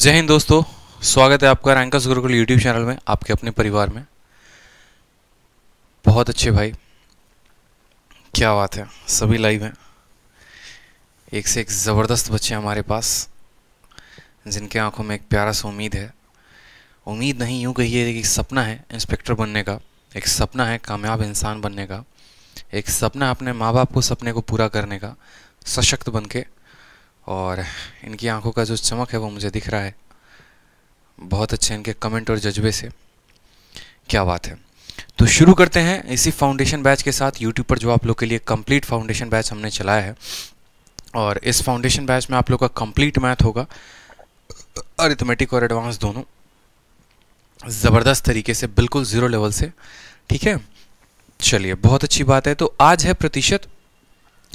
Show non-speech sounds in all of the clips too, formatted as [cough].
जय हिंद दोस्तों स्वागत है आपका रैंकस गुरुकुल यूट्यूब चैनल में आपके अपने परिवार में बहुत अच्छे भाई क्या बात है सभी लाइव हैं एक से एक ज़बरदस्त बच्चे हमारे पास जिनके आंखों में एक प्यारा सा उम्मीद है उम्मीद नहीं यूं कहिए कि सपना है इंस्पेक्टर बनने का एक सपना है कामयाब इंसान बनने का एक सपना अपने माँ बाप को सपने को पूरा करने का सशक्त बन के और इनकी आंखों का जो चमक है वो मुझे दिख रहा है बहुत अच्छे इनके कमेंट और जज्बे से क्या बात है तो शुरू करते हैं इसी फाउंडेशन बैच के साथ यूट्यूब पर जो आप लोग के लिए कंप्लीट फाउंडेशन बैच हमने चलाया है और इस फाउंडेशन बैच में आप लोग का कंप्लीट मैथ होगा अरिथमेटिक और एडवांस दोनों ज़बरदस्त तरीके से बिल्कुल ज़ीरो लेवल से ठीक है चलिए बहुत अच्छी बात है तो आज है प्रतिशत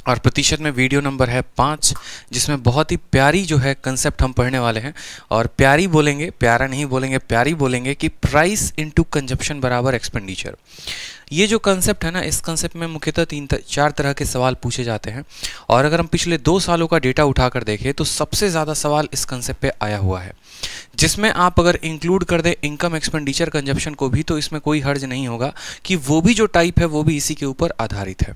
और प्रतिशत में वीडियो नंबर है पाँच जिसमें बहुत ही प्यारी जो है कंसेप्ट हम पढ़ने वाले हैं और प्यारी बोलेंगे प्यारा नहीं बोलेंगे प्यारी बोलेंगे कि प्राइस इनटू कंजप्शन बराबर एक्सपेंडिचर ये जो कंसेप्ट है ना इस कंसेप्ट में मुख्यतः तीन तर, चार तरह के सवाल पूछे जाते हैं और अगर हम पिछले दो सालों का डेटा उठाकर देखें तो सबसे ज़्यादा सवाल इस कंसेप्ट पे आया हुआ है जिसमें आप अगर इंक्लूड कर दें इनकम एक्सपेंडिचर कंजप्शन को भी तो इसमें कोई हर्ज नहीं होगा कि वो भी जो टाइप है वो भी इसी के ऊपर आधारित है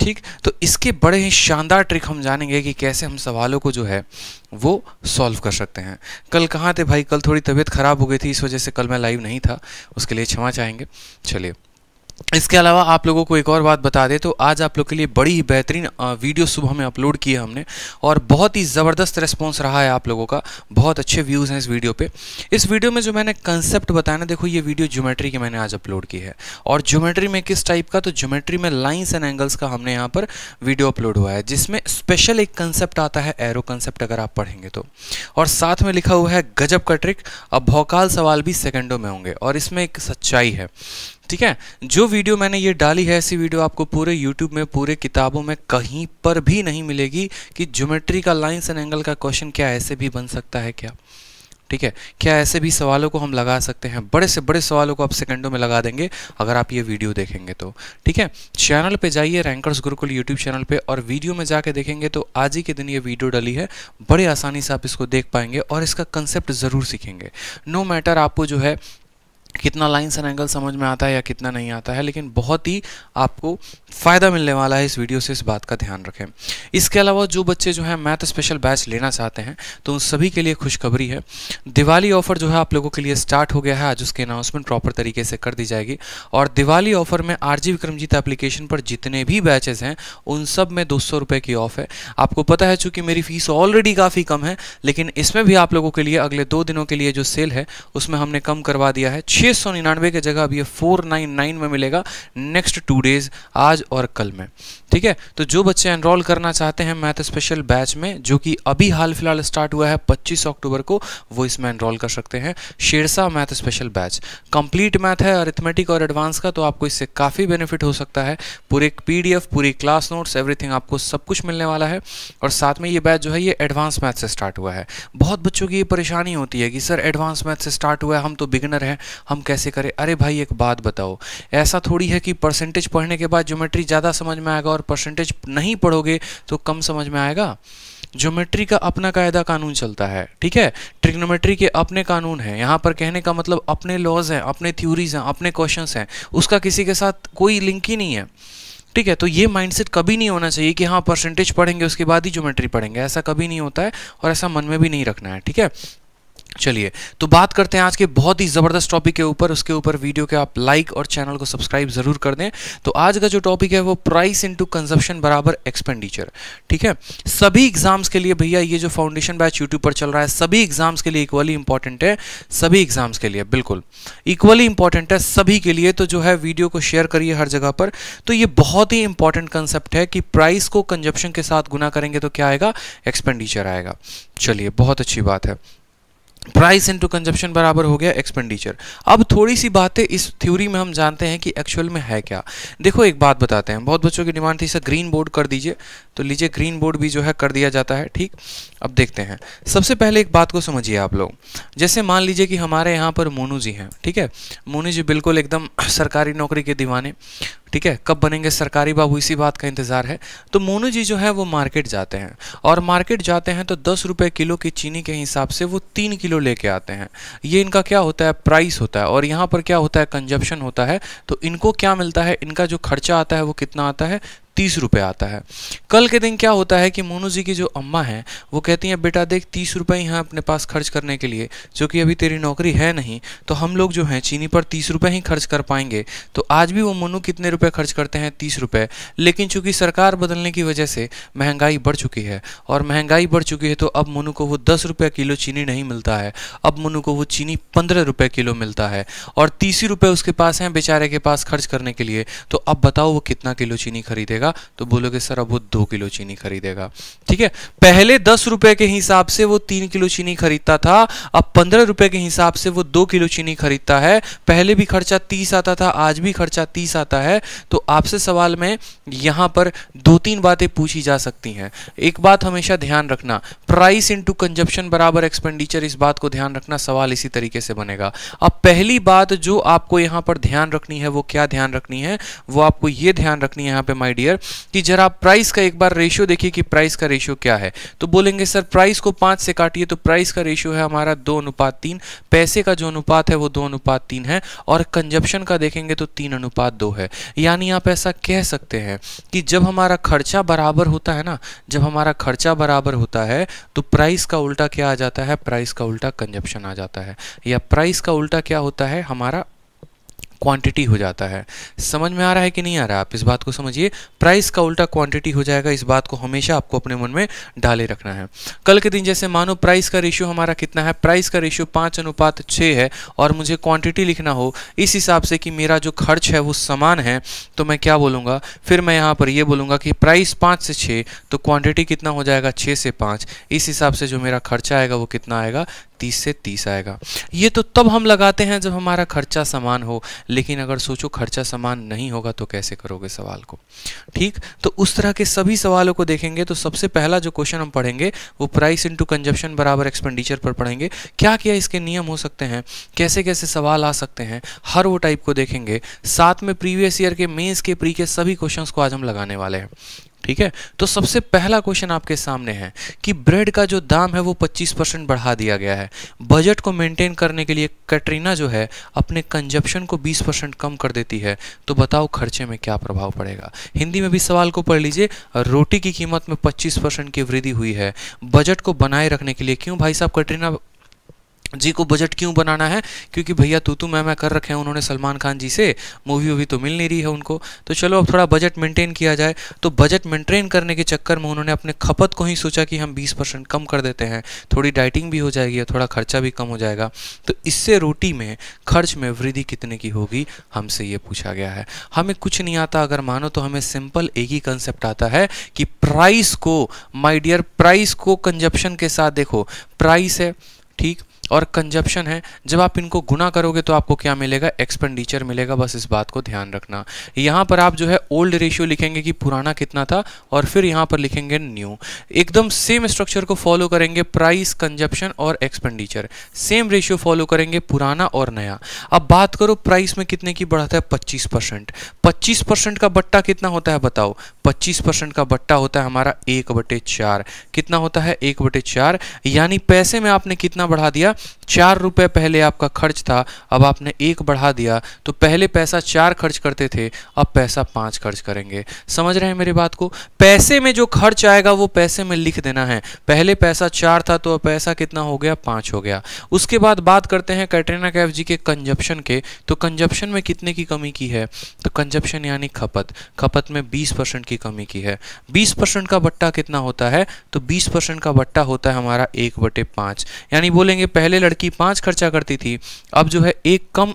ठीक तो इसके बड़े ही शानदार ट्रिक हम जानेंगे कि कैसे हम सवालों को जो है वो सॉल्व कर सकते हैं कल कहाँ थे भाई कल थोड़ी तबीयत ख़राब हो गई थी इस वजह से कल मैं लाइव नहीं था उसके लिए क्षमा चाहेंगे चलिए इसके अलावा आप लोगों को एक और बात बता दें तो आज आप लोग के लिए बड़ी ही बेहतरीन वीडियो सुबह में अपलोड की है हमने और बहुत ही ज़बरदस्त रेस्पॉन्स रहा है आप लोगों का बहुत अच्छे व्यूज़ हैं इस वीडियो पे इस वीडियो में जो मैंने कंसेप्ट बताया ना देखो ये वीडियो ज्योमेट्री की मैंने आज अपलोड की है और ज्योमेट्री में किस टाइप का तो ज्योमेट्री में लाइन्स एंड एंगल्स का हमने यहाँ पर वीडियो अपलोड हुआ है जिसमें स्पेशल एक कंसेप्ट आता है एरो कंसेप्ट अगर आप पढ़ेंगे तो और साथ में लिखा हुआ है गजब का ट्रिक अब भौकाल सवाल भी सेकेंडों में होंगे और इसमें एक सच्चाई है ठीक है जो वीडियो मैंने ये डाली है ऐसी वीडियो आपको पूरे यूट्यूब में पूरे किताबों में कहीं पर भी नहीं मिलेगी कि ज्योमेट्री का लाइन्स एंड एंगल का क्वेश्चन क्या ऐसे भी बन सकता है क्या ठीक है क्या ऐसे भी सवालों को हम लगा सकते हैं बड़े से बड़े सवालों को आप सेकंडों में लगा देंगे अगर आप ये वीडियो देखेंगे तो ठीक है चैनल पे जाइए रैंकर्स गुरुकुल यूट्यूब चैनल पे और वीडियो में जाके देखेंगे तो आज ही के दिन ये वीडियो डली है बड़े आसानी से आप इसको देख पाएंगे और इसका कंसेप्ट ज़रूर सीखेंगे नो मैटर आपको जो है कितना लाइन्स एंड एंगल समझ में आता है या कितना नहीं आता है लेकिन बहुत ही आपको फ़ायदा मिलने वाला है इस वीडियो से इस बात का ध्यान रखें इसके अलावा जो बच्चे जो है मैथ स्पेशल बैच लेना चाहते हैं तो उन सभी के लिए खुशखबरी है दिवाली ऑफर जो है आप लोगों के लिए स्टार्ट हो गया है आज उसकी अनाउंसमेंट प्रॉपर तरीके से कर दी जाएगी और दिवाली ऑफर में आर जी विक्रमजीत एप्लीकेशन पर जितने भी बैचेज हैं उन सब में दो सौ की ऑफ है आपको पता है चूँकि मेरी फीस ऑलरेडी काफ़ी कम है लेकिन इसमें भी आप लोगों के लिए अगले दो दिनों के लिए जो सेल है उसमें हमने कम करवा दिया है छः सौ निन्यानवे की जगह अब ये फोर नाइन नाइन में मिलेगा नेक्स्ट टू डेज आज और कल में ठीक है तो जो बच्चे एनरोल करना चाहते हैं मैथ स्पेशल बैच में जो कि अभी हाल फिलहाल स्टार्ट हुआ है पच्चीस अक्टूबर को वो इसमें एनरोल कर सकते हैं Shersa math special batch complete math है अरिथमेटिक और एडवांस का तो आपको इससे काफ़ी बेनिफिट हो सकता है पूरे पी पूरी क्लास नोट्स एवरीथिंग आपको सब कुछ मिलने वाला है और साथ में ये बैच जो है ये एडवांस मैथ से स्टार्ट हुआ है बहुत बच्चों की ये परेशानी होती है कि सर एडवांस मैथ से स्टार्ट हुआ है हम तो बिगनर हैं हम हम कैसे करें अरे भाई एक बात बताओ ऐसा थोड़ी है कि परसेंटेज पढ़ने के बाद ज्योमेट्री ज़्यादा समझ में आएगा और परसेंटेज नहीं पढ़ोगे तो कम समझ में आएगा ज्योमेट्री का अपना कायदा कानून चलता है ठीक है ट्रिग्नोमेट्री के अपने कानून हैं यहाँ पर कहने का मतलब अपने लॉज हैं अपने थ्यूरीज हैं अपने क्वेश्चंस हैं उसका किसी के साथ कोई लिंक ही नहीं है ठीक है तो ये माइंडसेट कभी नहीं होना चाहिए कि हाँ परसेंटेज पढ़ेंगे उसके बाद ही ज्योमेट्री पढ़ेंगे ऐसा कभी नहीं होता है और ऐसा मन में भी नहीं रखना है ठीक है चलिए तो बात करते हैं आज के बहुत ही ज़बरदस्त टॉपिक के ऊपर उसके ऊपर वीडियो के आप लाइक और चैनल को सब्सक्राइब ज़रूर कर दें तो आज का जो टॉपिक है वो प्राइस इनटू कंजप्शन बराबर एक्सपेंडिचर ठीक है सभी एग्जाम्स के लिए भैया ये जो फाउंडेशन बैच यूट्यूब पर चल रहा है सभी एग्जाम्स के लिए इक्वली इंपॉर्टेंट है सभी एग्जाम्स के लिए बिल्कुल इक्वली इंपॉर्टेंट है सभी के लिए तो जो है वीडियो को शेयर करिए हर जगह पर तो ये बहुत ही इंपॉर्टेंट कंसेप्ट है कि प्राइस को कंजप्शन के साथ गुना करेंगे तो क्या आएगा एक्सपेंडिचर आएगा चलिए बहुत अच्छी बात है प्राइस इनटू कंजप्शन बराबर हो गया एक्सपेंडिचर अब थोड़ी सी बातें इस थ्योरी में हम जानते हैं कि एक्चुअल में है क्या देखो एक बात बताते हैं बहुत बच्चों की डिमांड थी सर ग्रीन बोर्ड कर दीजिए तो लीजिए ग्रीन बोर्ड भी जो है कर दिया जाता है ठीक अब देखते हैं सबसे पहले एक बात को समझिए आप लोग जैसे मान लीजिए कि हमारे यहाँ पर मोनू जी हैं ठीक है मोनू जी बिल्कुल एकदम सरकारी नौकरी के दीवाने ठीक है कब बनेंगे सरकारी बाबू इसी बात का इंतज़ार है तो मोनू जी जो है वो मार्केट जाते हैं और मार्केट जाते हैं तो दस रुपये किलो की चीनी के हिसाब से वो तीन किलो लेके आते हैं ये इनका क्या होता है प्राइस होता है और यहाँ पर क्या होता है कंजप्शन होता है तो इनको क्या मिलता है इनका जो खर्चा आता है वो कितना आता है तीस रुपये आता है कल के दिन क्या होता है कि मोनू जी की जो अम्मा हैं वो कहती हैं बेटा देख तीस रुपये यहाँ अपने पास खर्च करने के लिए जो कि अभी तेरी नौकरी है नहीं तो हम लोग जो हैं चीनी पर तीस रुपये ही खर्च कर पाएंगे तो आज भी वो मोनू कितने रुपये खर्च करते हैं तीस रुपये लेकिन चूंकि सरकार बदलने की वजह से महंगाई बढ़ चुकी है और महंगाई बढ़ चुकी है तो अब मोनू को वो दस रुपये किलो चीनी नहीं मिलता है अब मोनू को वो चीनी पंद्रह रुपये किलो मिलता है और तीस रुपये उसके पास हैं बेचारे के पास खर्च करने के लिए तो अब बताओ वो कितना किलो चीनी खरीदेगा जाएगा तो बोलोगे सर अब वो दो किलो चीनी खरीदेगा ठीक है पहले दस रुपए के हिसाब से वो तीन किलो चीनी खरीदता था अब पंद्रह रुपए के हिसाब से वो दो किलो चीनी खरीदता है पहले भी खर्चा तीस आता था आज भी खर्चा तीस आता है तो आपसे सवाल में यहां पर दो तीन बातें पूछी जा सकती हैं एक बात हमेशा ध्यान रखना प्राइस इंटू कंजप्शन बराबर एक्सपेंडिचर इस बात को ध्यान रखना सवाल इसी तरीके से बनेगा अब पहली बात जो आपको यहां पर ध्यान रखनी है वो क्या ध्यान रखनी है वो आपको ये ध्यान रखनी है यहां पे माय डियर क्लियर कि जरा प्राइस का एक बार रेशियो देखिए कि प्राइस का रेशियो क्या है तो बोलेंगे सर प्राइस को पाँच से काटिए तो प्राइस का रेशियो है हमारा दो अनुपात तीन पैसे का जो अनुपात है वो दो अनुपात तीन है और कंजप्शन का देखेंगे तो तीन अनुपात दो है यानी आप ऐसा कह सकते हैं कि जब हमारा खर्चा बराबर होता है ना जब हमारा खर्चा बराबर होता है तो प्राइस का उल्टा क्या आ जाता है प्राइस का उल्टा कंजप्शन आ जाता है या प्राइस का उल्टा क्या होता है हमारा क्वांटिटी हो जाता है समझ में आ रहा है कि नहीं आ रहा आप इस बात को समझिए प्राइस का उल्टा क्वांटिटी हो जाएगा इस बात को हमेशा आपको अपने मन में डाले रखना है कल के दिन जैसे मानो प्राइस का रेशियो हमारा कितना है प्राइस का रेशियो पाँच अनुपात छः है और मुझे क्वांटिटी लिखना हो इस हिसाब से कि मेरा जो खर्च है वो समान है तो मैं क्या बोलूँगा फिर मैं यहाँ पर यह बोलूँगा कि प्राइस पाँच से छः तो क्वान्टिटी कितना हो जाएगा छः से पाँच इस हिसाब से जो मेरा खर्चा आएगा वो कितना आएगा तीस से तीस आएगा ये तो तब हम लगाते हैं जब हमारा खर्चा समान हो लेकिन अगर सोचो खर्चा समान नहीं होगा तो कैसे करोगे सवाल को ठीक तो उस तरह के सभी सवालों को देखेंगे तो सबसे पहला जो क्वेश्चन हम पढ़ेंगे वो प्राइस इंटू कंजप्शन बराबर एक्सपेंडिचर पर पढ़ेंगे क्या क्या इसके नियम हो सकते हैं कैसे कैसे सवाल आ सकते हैं हर वो टाइप को देखेंगे साथ में प्रीवियस ईयर के मेन्स के प्री के सभी क्वेश्चन को आज हम लगाने वाले हैं ठीक है तो सबसे पहला क्वेश्चन आपके सामने है कि ब्रेड का जो दाम है वो 25 परसेंट बढ़ा दिया गया है बजट को मेंटेन करने के लिए कैटरीना जो है अपने कंजप्शन को 20 परसेंट कम कर देती है तो बताओ खर्चे में क्या प्रभाव पड़ेगा हिंदी में भी सवाल को पढ़ लीजिए रोटी की कीमत में पच्चीस की वृद्धि हुई है बजट को बनाए रखने के लिए क्यों भाई साहब कटरीना जी को बजट क्यों बनाना है क्योंकि भैया तू तू तो मैं मैं कर रखे हैं उन्होंने सलमान खान जी से मूवी वूवी तो मिल नहीं रही है उनको तो चलो अब थोड़ा बजट मेंटेन किया जाए तो बजट मेंटेन करने के चक्कर में उन्होंने अपने खपत को ही सोचा कि हम 20 परसेंट कम कर देते हैं थोड़ी डाइटिंग भी हो जाएगी और थोड़ा खर्चा भी कम हो जाएगा तो इससे रोटी में खर्च में वृद्धि कितने की होगी हमसे ये पूछा गया है हमें कुछ नहीं आता अगर मानो तो हमें सिंपल एक ही कंसेप्ट आता है कि प्राइस को माई डियर प्राइस को कंजप्शन के साथ देखो प्राइस है ठीक और कंजप्शन है जब आप इनको गुना करोगे तो आपको क्या मिलेगा एक्सपेंडिचर मिलेगा बस इस बात को ध्यान रखना यहाँ पर आप जो है ओल्ड रेशियो लिखेंगे कि पुराना कितना था और फिर यहाँ पर लिखेंगे न्यू एकदम सेम स्ट्रक्चर को फॉलो करेंगे प्राइस कंजप्शन और एक्सपेंडिचर सेम रेशियो फॉलो करेंगे पुराना और नया अब बात करो प्राइस में कितने की बढ़त है पच्चीस परसेंट पच्चीस परसेंट का बट्टा कितना होता है बताओ पच्चीस परसेंट का बट्टा होता है हमारा एक बटे चार कितना होता है एक बटे चार यानी पैसे में आपने कितना बढ़ा दिया गया चार रुपये पहले आपका खर्च था अब आपने एक बढ़ा दिया तो पहले पैसा चार खर्च करते थे अब पैसा पाँच खर्च करेंगे समझ रहे हैं मेरी बात को पैसे में जो खर्च आएगा वो पैसे में लिख देना है पहले पैसा चार था तो अब पैसा कितना हो गया पाँच हो गया उसके बाद बात करते हैं कैटरीना कैफ जी के कंजप्शन के तो कंजप्शन में कितने की कमी की है तो कंजप्शन यानी खपत खपत में बीस की कमी की है बीस का बट्टा कितना होता है तो बीस का बट्टा होता है हमारा एक बटे यानी बोलेंगे पहले पहले लड़की पांच खर्चा करती थी अब जो है एक कम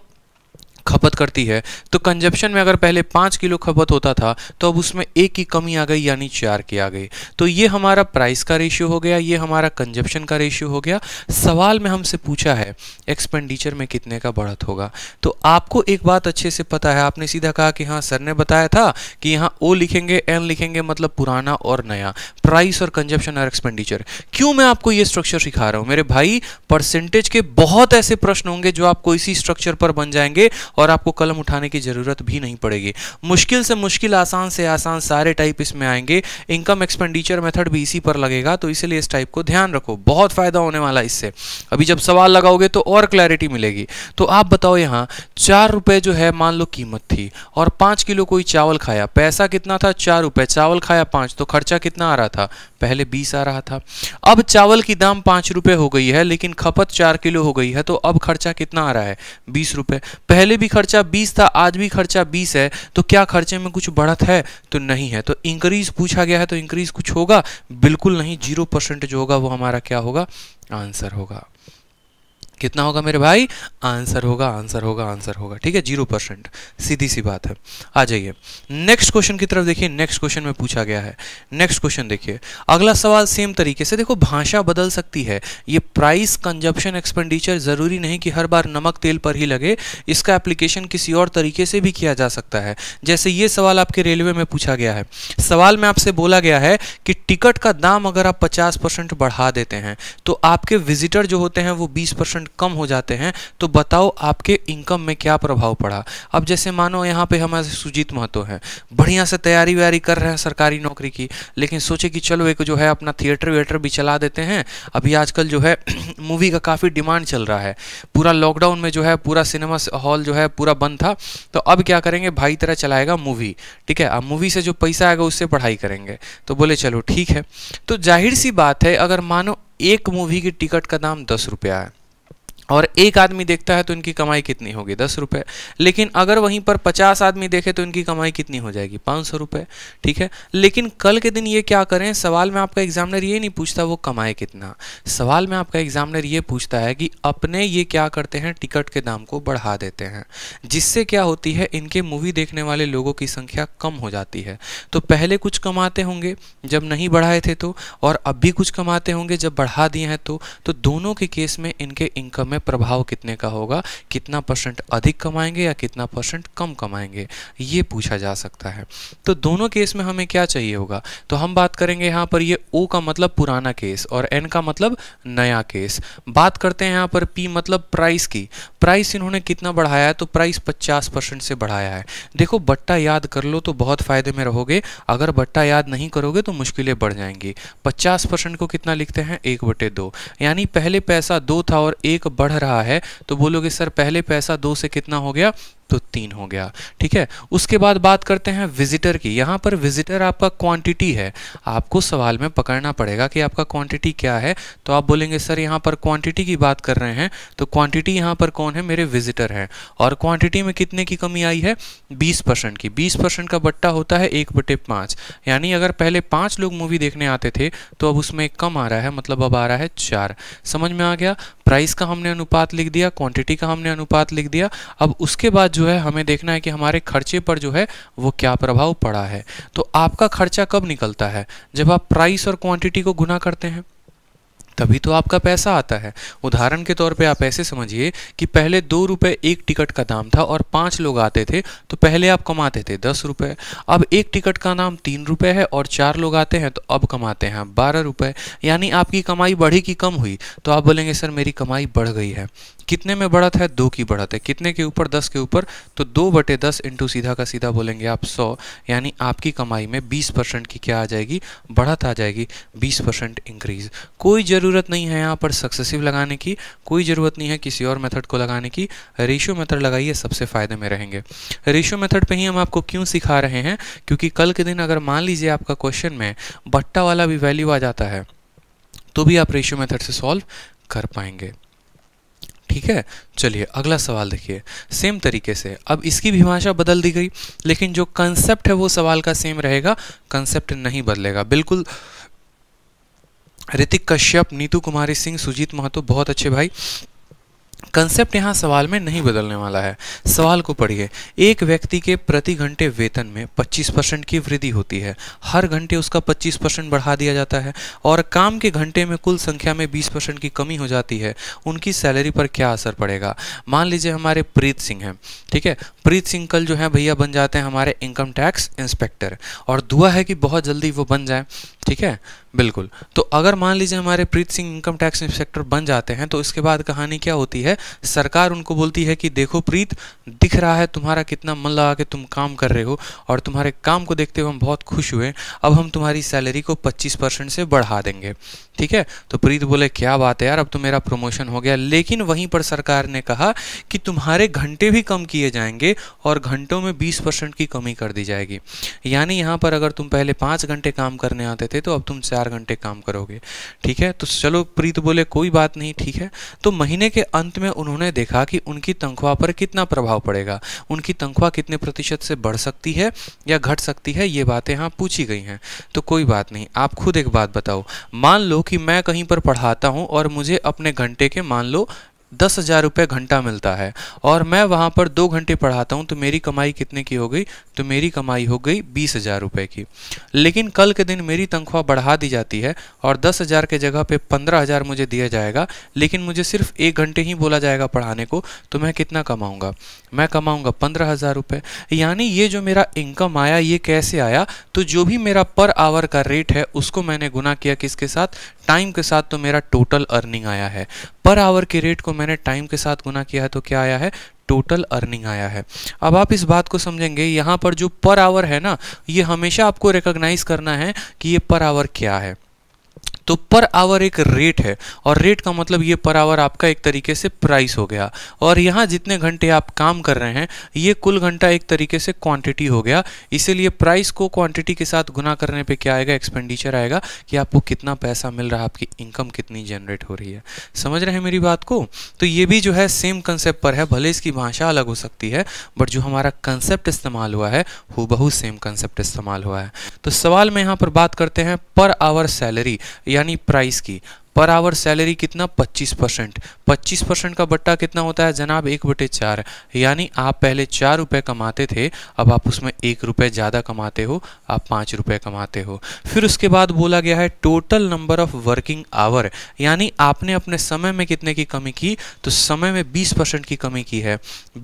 खपत करती है तो कंजप्शन में अगर पहले पाँच किलो खपत होता था तो अब उसमें एक की कमी आ गई यानी चार की आ गई तो ये हमारा प्राइस का रेशियो हो गया ये हमारा कंजप्शन का रेशियो हो गया सवाल में हमसे पूछा है एक्सपेंडिचर में कितने का बढ़त होगा तो आपको एक बात अच्छे से पता है आपने सीधा कहा कि हाँ सर ने बताया था कि यहाँ ओ लिखेंगे एन लिखेंगे मतलब पुराना और नया प्राइस और कंजप्शन और एक्सपेंडिचर क्यों मैं आपको ये स्ट्रक्चर सिखा रहा हूँ मेरे भाई परसेंटेज के बहुत ऐसे प्रश्न होंगे जो आपको इसी स्ट्रक्चर पर बन जाएंगे और आपको कलम उठाने की ज़रूरत भी नहीं पड़ेगी मुश्किल से मुश्किल आसान से आसान सारे टाइप इसमें आएंगे इनकम एक्सपेंडिचर मेथड भी इसी पर लगेगा तो इसलिए इस टाइप को ध्यान रखो बहुत फ़ायदा होने वाला इससे अभी जब सवाल लगाओगे तो और क्लैरिटी मिलेगी तो आप बताओ यहाँ चार रुपये जो है मान लो कीमत थी और पाँच किलो कोई चावल खाया पैसा कितना था चार रुपये चावल खाया पाँच तो खर्चा कितना आ रहा था पहले बीस आ रहा था अब चावल की दाम पाँच रुपये हो गई है लेकिन खपत चार किलो हो गई है तो अब खर्चा कितना आ रहा है बीस रुपये पहले भी खर्चा बीस था आज भी खर्चा बीस है तो क्या खर्चे में कुछ बढ़त है तो नहीं है तो इंक्रीज पूछा गया है तो इंक्रीज कुछ होगा बिल्कुल नहीं जीरो परसेंट जो होगा वो हमारा क्या होगा आंसर होगा कितना होगा मेरे भाई आंसर होगा आंसर होगा आंसर होगा ठीक है जीरो परसेंट सीधी सी बात है आ जाइए नेक्स्ट क्वेश्चन की तरफ देखिए नेक्स्ट क्वेश्चन में पूछा गया है नेक्स्ट क्वेश्चन देखिए अगला सवाल सेम तरीके से देखो भाषा बदल सकती है ये प्राइस कंजप्शन एक्सपेंडिचर ज़रूरी नहीं कि हर बार नमक तेल पर ही लगे इसका एप्लीकेशन किसी और तरीके से भी किया जा सकता है जैसे ये सवाल आपके रेलवे में पूछा गया है सवाल में आपसे बोला गया है कि टिकट का दाम अगर आप पचास बढ़ा देते हैं तो आपके विजिटर जो होते हैं वो बीस कम हो जाते हैं तो बताओ आपके इनकम में क्या प्रभाव पड़ा अब जैसे मानो यहाँ पे हमारे सुजीत महतो हैं बढ़िया से तैयारी व्यारी कर रहे हैं सरकारी नौकरी की लेकिन सोचे कि चलो एक जो है अपना थिएटर वेटर भी चला देते हैं अभी आजकल जो है मूवी [clears throat] का काफ़ी डिमांड चल रहा है पूरा लॉकडाउन में जो है पूरा सिनेमा हॉल जो है पूरा बंद था तो अब क्या करेंगे भाई तरह चलाएगा मूवी ठीक है अब मूवी से जो पैसा आएगा उससे पढ़ाई करेंगे तो बोले चलो ठीक है तो जाहिर सी बात है अगर मानो एक मूवी की टिकट का दाम दस रुपया है और एक आदमी देखता है तो इनकी कमाई कितनी होगी दस रुपये लेकिन अगर वहीं पर पचास आदमी देखे तो इनकी कमाई कितनी हो जाएगी पाँच सौ रुपये ठीक है लेकिन कल के दिन ये क्या करें सवाल में आपका एग्जामिनर ये नहीं पूछता वो कमाए कितना सवाल में आपका एग्जामिनर ये पूछता है कि अपने ये क्या करते हैं टिकट के दाम को बढ़ा देते हैं जिससे क्या होती है इनके मूवी देखने वाले लोगों की संख्या कम हो जाती है तो पहले कुछ कमाते होंगे जब नहीं बढ़ाए थे तो और अब भी कुछ कमाते होंगे जब बढ़ा दिए हैं तो, तो दोनों के केस में इनके इनकम में में प्रभाव कितने का होगा कितना परसेंट अधिक कमाएंगे या कितना परसेंट कम कमाएंगे ये पूछा जा सकता है तो दोनों केस में हमें क्या चाहिए होगा तो हम बात करेंगे यहाँ पर ये ओ का मतलब पुराना केस और एन का मतलब नया केस बात करते हैं यहाँ पर पी मतलब प्राइस की प्राइस इन्होंने कितना बढ़ाया है तो प्राइस पचास से बढ़ाया है देखो बट्टा याद कर लो तो बहुत फ़ायदे में रहोगे अगर बट्टा याद नहीं करोगे तो मुश्किलें बढ़ जाएंगी पचास को कितना लिखते हैं एक बटे यानी पहले पैसा दो था और एक बढ़ बढ़ रहा है तो बोलोगे सर पहले पैसा दो से कितना हो गया तो तीन हो गया ठीक है उसके बाद बात करते हैं विजिटर की यहाँ पर विजिटर आपका क्वांटिटी है आपको सवाल में पकड़ना पड़ेगा कि आपका क्वांटिटी क्या है तो आप बोलेंगे सर यहाँ पर क्वांटिटी की बात कर रहे हैं तो क्वांटिटी यहाँ पर कौन है मेरे विजिटर हैं और क्वांटिटी में कितने की कमी आई है बीस परसेंट की बीस परसेंट का बट्टा होता है एक बटे यानी अगर पहले पाँच लोग मूवी देखने आते थे तो अब उसमें कम आ रहा है मतलब अब आ रहा है चार समझ में आ गया प्राइस का हमने अनुपात लिख दिया क्वांटिटी का हमने अनुपात लिख दिया अब उसके बाद जो है हमें देखना है कि हमारे खर्चे पर जो है वो क्या प्रभाव पड़ा है तो आपका खर्चा कब निकलता है जब आप प्राइस और क्वांटिटी को गुना करते हैं तभी तो आपका पैसा आता है उदाहरण के तौर पे आप ऐसे समझिए कि पहले दो रुपये एक टिकट का दाम था और पाँच लोग आते थे तो पहले आप कमाते थे दस रुपये अब एक टिकट का दाम तीन रुपये है और चार लोग आते हैं तो अब कमाते हैं बारह रुपये यानी आपकी कमाई बढ़ी कि कम हुई तो आप बोलेंगे सर मेरी कमाई बढ़ गई है कितने में बढ़त है दो की बढ़त है कितने के ऊपर दस के ऊपर तो दो बटे दस इंटू सीधा का सीधा बोलेंगे आप सौ यानी आपकी कमाई में बीस परसेंट की क्या आ जाएगी बढ़त आ जाएगी बीस परसेंट इंक्रीज कोई जरूर ज़रूरत नहीं है यहाँ पर सक्सेसिव लगाने की कोई ज़रूरत नहीं है किसी और मेथड को लगाने की रेशियो मेथड लगाइए सबसे फ़ायदे में रहेंगे रेशियो मेथड पे ही हम आपको क्यों सिखा रहे हैं क्योंकि कल के दिन अगर मान लीजिए आपका क्वेश्चन में बट्टा वाला भी वैल्यू आ जाता है तो भी आप रेशियो मेथड से सॉल्व कर पाएंगे ठीक है चलिए अगला सवाल देखिए सेम तरीके से अब इसकी भी भाषा बदल दी गई लेकिन जो कंसेप्ट है वो सवाल का सेम रहेगा कंसेप्ट नहीं बदलेगा बिल्कुल ऋतिक कश्यप नीतू कुमारी सिंह सुजीत महतो बहुत अच्छे भाई कंसेप्ट यहाँ सवाल में नहीं बदलने वाला है सवाल को पढ़िए एक व्यक्ति के प्रति घंटे वेतन में 25 परसेंट की वृद्धि होती है हर घंटे उसका 25 परसेंट बढ़ा दिया जाता है और काम के घंटे में कुल संख्या में 20 परसेंट की कमी हो जाती है उनकी सैलरी पर क्या असर पड़ेगा मान लीजिए हमारे प्रीत सिंह हैं ठीक है प्रीत सिंह कल जो है भैया बन जाते हैं हमारे इनकम टैक्स इंस्पेक्टर और दुआ है कि बहुत जल्दी वो बन जाए ठीक है बिल्कुल तो अगर मान लीजिए हमारे Preet Singh income tax inspector बन जाते हैं तो इसके बाद कहानी क्या होती है सरकार उनको बोलती है कि देखो प्रीत दिख रहा है तुम्हारा कितना मन लगा के तुम काम कर रहे हो और तुम्हारे काम को देखते हुए हम बहुत खुश हुए अब हम तुम्हारी सैलरी को पच्चीस परसेंट से बढ़ा देंगे ठीक है तो प्रीत बोले क्या बात है यार अब तो मेरा प्रमोशन हो गया लेकिन वहीं पर सरकार ने कहा कि तुम्हारे घंटे भी कम किए जाएंगे और घंटों में 20 परसेंट की कमी कर दी जाएगी यानी यहाँ पर अगर तुम पहले पाँच घंटे काम करने आते थे तो अब तुम चार घंटे काम करोगे ठीक है तो चलो प्रीत बोले कोई बात नहीं ठीक है तो महीने के अंत में उन्होंने देखा कि उनकी तनख्वाह पर कितना प्रभाव पड़ेगा उनकी तनख्वाह कितने प्रतिशत से बढ़ सकती है या घट सकती है ये बातें यहाँ पूछी गई हैं तो कोई बात नहीं आप खुद एक बात बताओ मान लो कि मैं कहीं पर पढ़ाता हूँ और मुझे अपने घंटे के मान लो दस हज़ार रुपये घंटा मिलता है और मैं वहाँ पर दो घंटे पढ़ाता हूँ तो मेरी कमाई कितने की हो गई तो मेरी कमाई हो गई बीस हज़ार रुपये की लेकिन कल के दिन मेरी तनख्वाह बढ़ा दी जाती है और दस हज़ार के जगह पे पंद्रह हज़ार मुझे दिया जाएगा लेकिन मुझे सिर्फ एक घंटे ही बोला जाएगा पढ़ाने को तो मैं कितना कमाऊँगा मैं कमाऊँगा पंद्रह हज़ार रुपये यानी ये जो मेरा इनकम आया ये कैसे आया तो जो भी मेरा पर आवर का रेट है उसको मैंने गुना किया किसके साथ टाइम के साथ तो मेरा टोटल अर्निंग आया है पर आवर के रेट को मैंने टाइम के साथ गुना किया है तो क्या आया है टोटल अर्निंग आया है अब आप इस बात को समझेंगे यहाँ पर जो पर आवर है ना ये हमेशा आपको रिकॉग्नाइज करना है कि ये पर आवर क्या है तो पर आवर एक रेट है और रेट का मतलब ये पर आवर आपका एक तरीके से प्राइस हो गया और यहाँ जितने घंटे आप काम कर रहे हैं ये कुल घंटा एक तरीके से क्वांटिटी हो गया इसीलिए प्राइस को क्वांटिटी के साथ गुना करने पे क्या आएगा एक्सपेंडिचर आएगा कि आपको कितना पैसा मिल रहा है आपकी इनकम कितनी जनरेट हो रही है समझ रहे हैं मेरी बात को तो ये भी जो है सेम कंसेप्ट पर है भले इसकी भाषा अलग हो सकती है बट जो हमारा कंसेप्ट इस्तेमाल हुआ है हु सेम कंसेप्ट इस्तेमाल हुआ है तो सवाल में यहाँ पर बात करते हैं पर आवर सैलरी यानी प्राइस की पर आवर सैलरी कितना 25 परसेंट पच्चीस परसेंट का बट्टा कितना होता है जनाब एक बटे चार यानी आप पहले चार रुपये कमाते थे अब आप उसमें एक रुपये ज़्यादा कमाते हो आप पाँच रुपये कमाते हो फिर उसके बाद बोला गया है total number of working hour यानी आपने अपने समय में कितने की कमी की तो समय में बीस परसेंट की कमी की है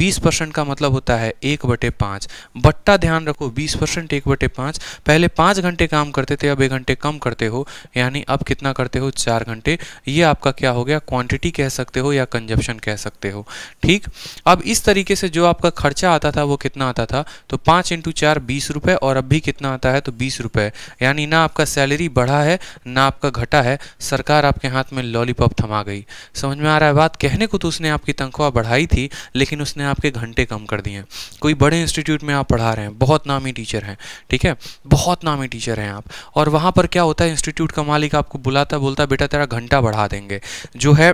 बीस परसेंट का मतलब होता है एक बटे पाँच बट्टा ध्यान रखो बीस परसेंट एक बटे पाँच पहले पाँच घंटे काम करते थे अब एक घंटे कम करते हो यानी अब कितना करते हो चार घंटे घंटे ये आपका क्या हो गया क्वांटिटी कह सकते हो या कंजप्शन कह सकते हो ठीक अब इस तरीके से जो आपका खर्चा आता था वो कितना आता था तो पाँच इंटू चार बीस रुपये और अब भी कितना आता है तो बीस रुपये यानी ना आपका सैलरी बढ़ा है ना आपका घटा है सरकार आपके हाथ में लॉलीपॉप थमा गई समझ में आ रहा है बात कहने को तो उसने आपकी तनख्वाह बढ़ाई थी लेकिन उसने आपके घंटे कम कर दिए कोई बड़े इंस्टीट्यूट में आप पढ़ा रहे हैं बहुत नामी टीचर हैं ठीक है बहुत नामी टीचर हैं आप और वहाँ पर क्या होता है इंस्टीट्यूट का मालिक आपको बुलाता बोलता बेटा तेरा तुम्हारा घंटा बढ़ा देंगे जो है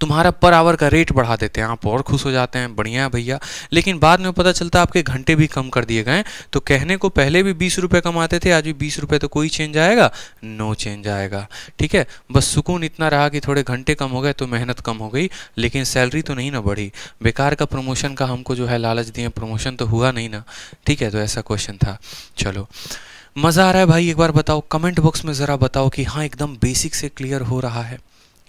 तुम्हारा पर आवर का रेट बढ़ा देते हैं आप और खुश हो जाते हैं बढ़िया है भैया लेकिन बाद में पता चलता है आपके घंटे भी कम कर दिए गए तो कहने को पहले भी बीस रुपये कमाते थे आज भी बीस रुपये तो कोई चेंज आएगा नो चेंज आएगा ठीक है बस सुकून इतना रहा कि थोड़े घंटे कम हो गए तो मेहनत कम हो गई लेकिन सैलरी तो नहीं ना बढ़ी बेकार का प्रमोशन का हमको जो है लालच दिए प्रमोशन तो हुआ नहीं ना ठीक है तो ऐसा क्वेश्चन था चलो मज़ा आ रहा है भाई एक बार बताओ कमेंट बॉक्स में ज़रा बताओ कि हाँ एकदम बेसिक से क्लियर हो रहा है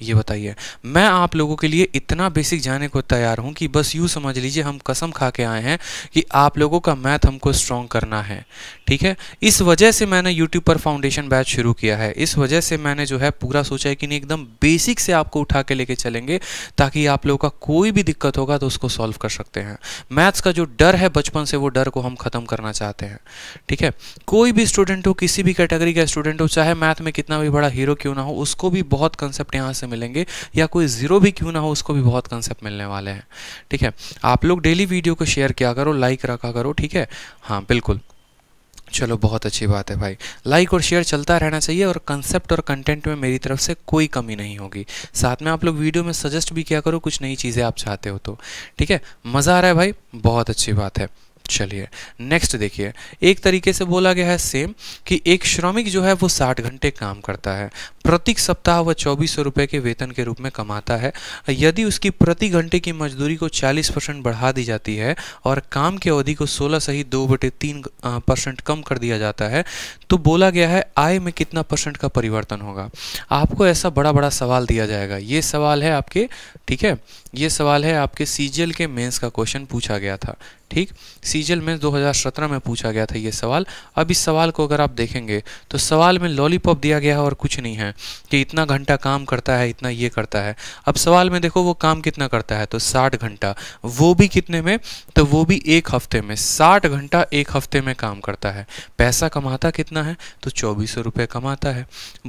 ये बताइए मैं आप लोगों के लिए इतना बेसिक जाने को तैयार हूँ कि बस यूँ समझ लीजिए हम कसम खा के आए हैं कि आप लोगों का मैथ हमको स्ट्रॉन्ग करना है ठीक है इस वजह से मैंने यूट्यूब पर फाउंडेशन बैच शुरू किया है इस वजह से मैंने जो है पूरा सोचा है कि नहीं एकदम बेसिक से आपको उठा के लेके चलेंगे ताकि आप लोगों का कोई भी दिक्कत होगा तो उसको सॉल्व कर सकते हैं मैथ्स का जो डर है बचपन से वो डर को हम ख़त्म करना चाहते हैं ठीक है कोई भी स्टूडेंट हो किसी भी कैटेगरी का स्टूडेंट हो चाहे मैथ में कितना भी बड़ा हीरो क्यों ना हो उसको भी बहुत कंसेप्ट यहाँ से मिलेंगे या कोई ज़ीरो भी क्यों ना हो उसको भी बहुत कंसेप्ट मिलने वाले हैं ठीक है आप लोग डेली वीडियो को शेयर किया करो लाइक रखा करो ठीक है हाँ बिल्कुल चलो बहुत अच्छी बात है भाई लाइक और शेयर चलता रहना चाहिए और कंसेप्ट और कंटेंट में मेरी तरफ से कोई कमी नहीं होगी साथ में आप लोग वीडियो में सजेस्ट भी किया करो कुछ नई चीज़ें आप चाहते हो तो ठीक है मज़ा आ रहा है भाई बहुत अच्छी बात है चलिए नेक्स्ट देखिए एक तरीके से बोला गया है सेम कि एक श्रमिक जो है वो साठ घंटे काम करता है प्रति सप्ताह वह चौबीस सौ रुपये के वेतन के रूप में कमाता है यदि उसकी प्रति घंटे की मजदूरी को 40 परसेंट बढ़ा दी जाती है और काम की अवधि को 16 सही दो बटे तीन परसेंट कम कर दिया जाता है तो बोला गया है आय में कितना परसेंट का परिवर्तन होगा आपको ऐसा बड़ा बड़ा सवाल दिया जाएगा ये सवाल है आपके ठीक है ये सवाल है आपके सी के मेन्स का क्वेश्चन पूछा गया था ठीक सीजल में 2017 में पूछा गया था ये सवाल अब इस सवाल को अगर आप देखेंगे तो सवाल में लॉलीपॉप दिया गया है और कुछ नहीं है कि इतना घंटा काम करता है इतना ये करता है अब सवाल में देखो वो काम कितना करता है तो साठ घंटा वो भी कितने में तो वो भी एक हफ्ते में साठ घंटा एक हफ्ते में काम करता है पैसा कमाता कितना है तो चौबीस सौ रुपये कमाता है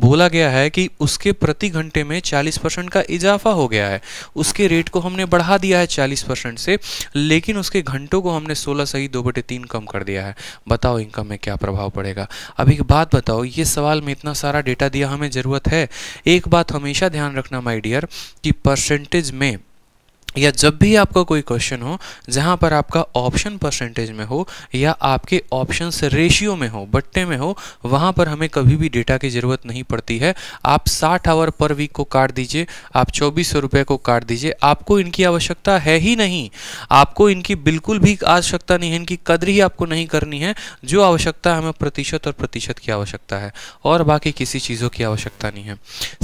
बोला गया है कि उसके प्रति घंटे में चालीस परसेंट का इजाफा हो गया है उसके रेट को हमने बढ़ा दिया है चालीस परसेंट से लेकिन उसके घंटों को को हमने 16 सही दो बटे तीन कम कर दिया है बताओ इनकम में क्या प्रभाव पड़ेगा अब एक बात बताओ ये सवाल में इतना सारा डेटा दिया हमें ज़रूरत है एक बात हमेशा ध्यान रखना माई डियर कि परसेंटेज में या जब भी आपका कोई क्वेश्चन हो जहाँ पर आपका ऑप्शन परसेंटेज में हो या आपके ऑप्शन रेशियो में हो बट्टे में हो वहाँ पर हमें कभी भी डेटा की ज़रूरत नहीं पड़ती है आप 60 आवर पर वीक को काट दीजिए आप चौबीस सौ को काट दीजिए आपको इनकी आवश्यकता है ही नहीं आपको इनकी बिल्कुल भी आवश्यकता नहीं है इनकी कदर ही आपको नहीं करनी है जो आवश्यकता हमें प्रतिशत और प्रतिशत की आवश्यकता है और बाकी किसी चीज़ों की आवश्यकता नहीं है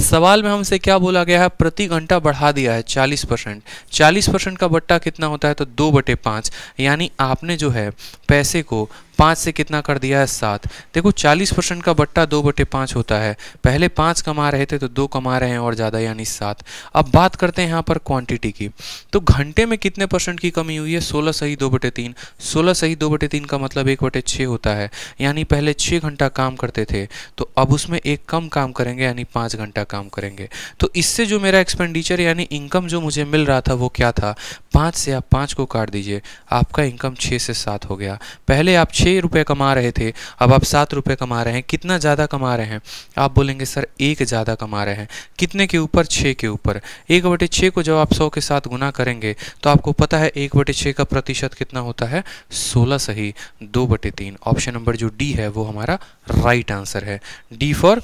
सवाल में हमसे क्या बोला गया है प्रति घंटा बढ़ा दिया है चालीस परसेंट 40 परसेंट का बट्टा कितना होता है तो दो बटे पाँच यानी आपने जो है पैसे को पाँच से कितना कर दिया है सात देखो चालीस परसेंट का बट्टा दो बटे पाँच होता है पहले पाँच कमा रहे थे तो दो कमा रहे हैं और ज़्यादा यानी सात अब बात करते हैं यहाँ पर क्वांटिटी की तो घंटे में कितने परसेंट की कमी हुई है सोलह सही दो बटे तीन सोलह सही दो बटे तीन का मतलब एक बटे छः होता है यानी पहले छः घंटा काम करते थे तो अब उसमें एक कम काम करेंगे यानी पाँच घंटा काम करेंगे तो इससे जो मेरा एक्सपेंडिचर यानी इनकम जो मुझे मिल रहा था वो क्या था पाँच से आप पाँच को काट दीजिए आपका इनकम छः से सात हो गया पहले आप छः छः रुपये कमा रहे थे अब आप सात रुपये कमा रहे हैं कितना ज़्यादा कमा रहे हैं आप बोलेंगे सर एक ज़्यादा कमा रहे हैं कितने के ऊपर छः के ऊपर एक बटे छः को जब आप सौ के साथ गुना करेंगे तो आपको पता है एक बटे छः का प्रतिशत कितना होता है सोलह सही दो बटे तीन ऑप्शन नंबर जो डी है वो हमारा राइट आंसर है डी फॉर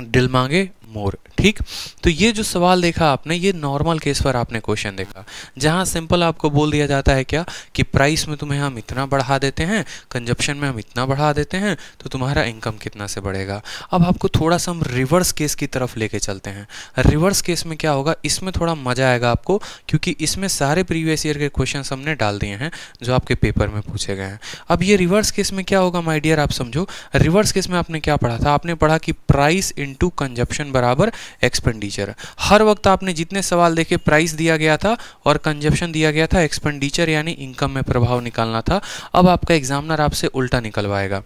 दिल मांगे मोर ठीक तो ये जो सवाल देखा आपने ये नॉर्मल केस पर आपने क्वेश्चन देखा जहाँ सिंपल आपको बोल दिया जाता है क्या कि प्राइस में तुम्हें हम इतना बढ़ा देते हैं कंजप्शन में हम इतना बढ़ा देते हैं तो तुम्हारा इनकम कितना से बढ़ेगा अब आपको थोड़ा सा हम रिवर्स केस की तरफ लेके चलते हैं रिवर्स केस में क्या होगा इसमें थोड़ा मज़ा आएगा आपको क्योंकि इसमें सारे प्रीवियस ईयर के क्वेश्चन हमने डाल दिए हैं जो आपके पेपर में पूछे गए हैं अब ये रिवर्स केस में क्या होगा माई डियर आप समझो रिवर्स केस में आपने क्या पढ़ा था आपने पढ़ा कि प्राइस इंटू कंजप्शन बराबर एक्सपेंडिचर हर वक्त आपने जितने सवाल देखे प्राइस दिया गया था और कंजप्शन दिया गया था एक्सपेंडिचर यानी इनकम में प्रभाव निकालना था अब आपका एग्जामिनर आपसे उल्टा निकलवाएगा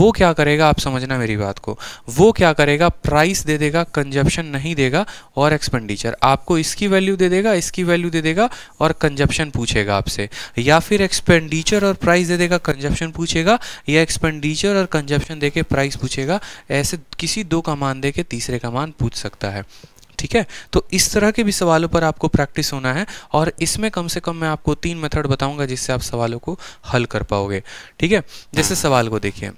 वो क्या करेगा आप समझना मेरी बात को वो क्या करेगा प्राइस दे देगा कंजप्शन नहीं देगा और एक्सपेंडिचर आपको इसकी वैल्यू दे देगा इसकी वैल्यू दे देगा और कंजप्शन पूछेगा आपसे या फिर एक्सपेंडिचर और प्राइस दे देगा कंजप्शन पूछेगा या एक्सपेंडिचर और कंजप्शन देके प्राइस पूछेगा ऐसे किसी दो कमान देके दे के तीसरे कमान कौन पूछ सकता है ठीक है तो इस तरह के भी सवालों पर आपको प्रैक्टिस होना है और इसमें कम से कम मैं आपको तीन मेथड बताऊंगा जिससे आप सवालों को हल कर पाओगे ठीक है जैसे हाँ। सवाल को देखिए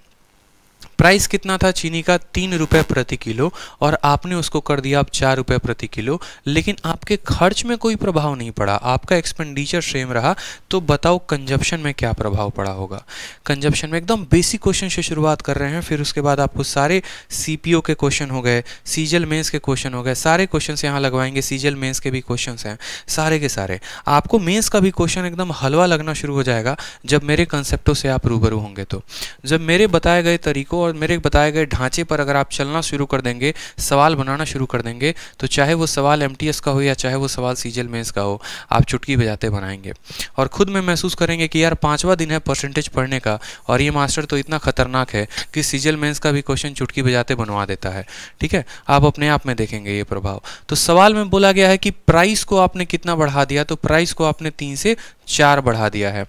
प्राइस कितना था चीनी का तीन रुपये प्रति किलो और आपने उसको कर दिया आप चार रुपये प्रति किलो लेकिन आपके खर्च में कोई प्रभाव नहीं पड़ा आपका एक्सपेंडिचर सेम रहा तो बताओ कंजप्शन में क्या प्रभाव पड़ा होगा कंजप्शन में एकदम बेसिक क्वेश्चन से शुरुआत कर रहे हैं फिर उसके बाद आपको सारे सी के क्वेश्चन हो गए सीजल मेन्स के क्वेश्चन हो गए सारे क्वेश्चन यहाँ लगवाएंगे सीजल मेन्स के भी क्वेश्चन हैं सारे के सारे आपको मेन्स का भी क्वेश्चन एकदम हलवा लगना शुरू हो जाएगा जब मेरे कंसेप्टों से आप रूबरू होंगे तो जब मेरे बताए गए तरीकों और और मेरे बताए गए ढांचे पर अगर आप चलना शुरू कर देंगे सवाल बनाना शुरू कर देंगे तो चाहे वो सवाल एम का हो या चाहे वो सवाल सीजल मेंस का हो आप चुटकी बजाते बनाएंगे और ख़ुद में महसूस करेंगे कि यार पाँचवा दिन है परसेंटेज पढ़ने का और ये मास्टर तो इतना खतरनाक है कि सीजल मेंस का भी क्वेश्चन चुटकी बजाते बनवा देता है ठीक है आप अपने आप में देखेंगे ये प्रभाव तो सवाल में बोला गया है कि प्राइस को आपने कितना बढ़ा दिया तो प्राइस को आपने तीन से चार बढ़ा दिया है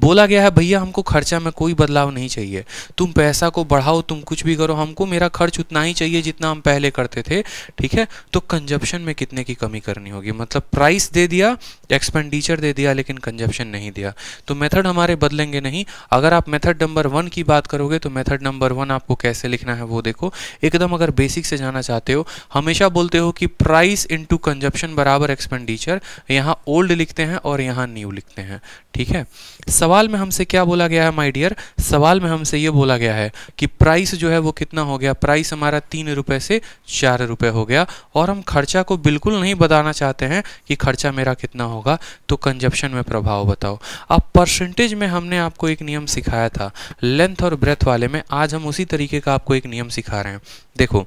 बोला गया है भैया हमको खर्चा में कोई बदलाव नहीं चाहिए तुम पैसा को बढ़ाओ तुम कुछ भी करो हमको मेरा खर्च उतना ही चाहिए जितना हम पहले करते थे ठीक है तो कंजप्शन में कितने की कमी करनी होगी मतलब प्राइस दे दिया एक्सपेंडिचर दे दिया लेकिन कंजप्शन नहीं दिया तो मेथड हमारे बदलेंगे नहीं अगर आप मेथड नंबर वन की बात करोगे तो मेथड नंबर वन आपको कैसे लिखना है वो देखो एकदम अगर बेसिक से जाना चाहते हो हमेशा बोलते हो कि प्राइस इंटू कंजप्शन बराबर एक्सपेंडिचर यहाँ ओल्ड लिखते हैं और यहाँ न्यू लिखते हैं सकते हैं ठीक है सवाल में हमसे क्या बोला गया है माय डियर सवाल में हमसे ये बोला गया है कि प्राइस जो है वो कितना हो गया प्राइस हमारा तीन रुपये से चार रुपये हो गया और हम खर्चा को बिल्कुल नहीं बताना चाहते हैं कि खर्चा मेरा कितना होगा तो कंजप्शन में प्रभाव बताओ अब परसेंटेज में हमने आपको एक नियम सिखाया था लेंथ और ब्रेथ वाले में आज हम उसी तरीके का आपको एक नियम सिखा रहे हैं देखो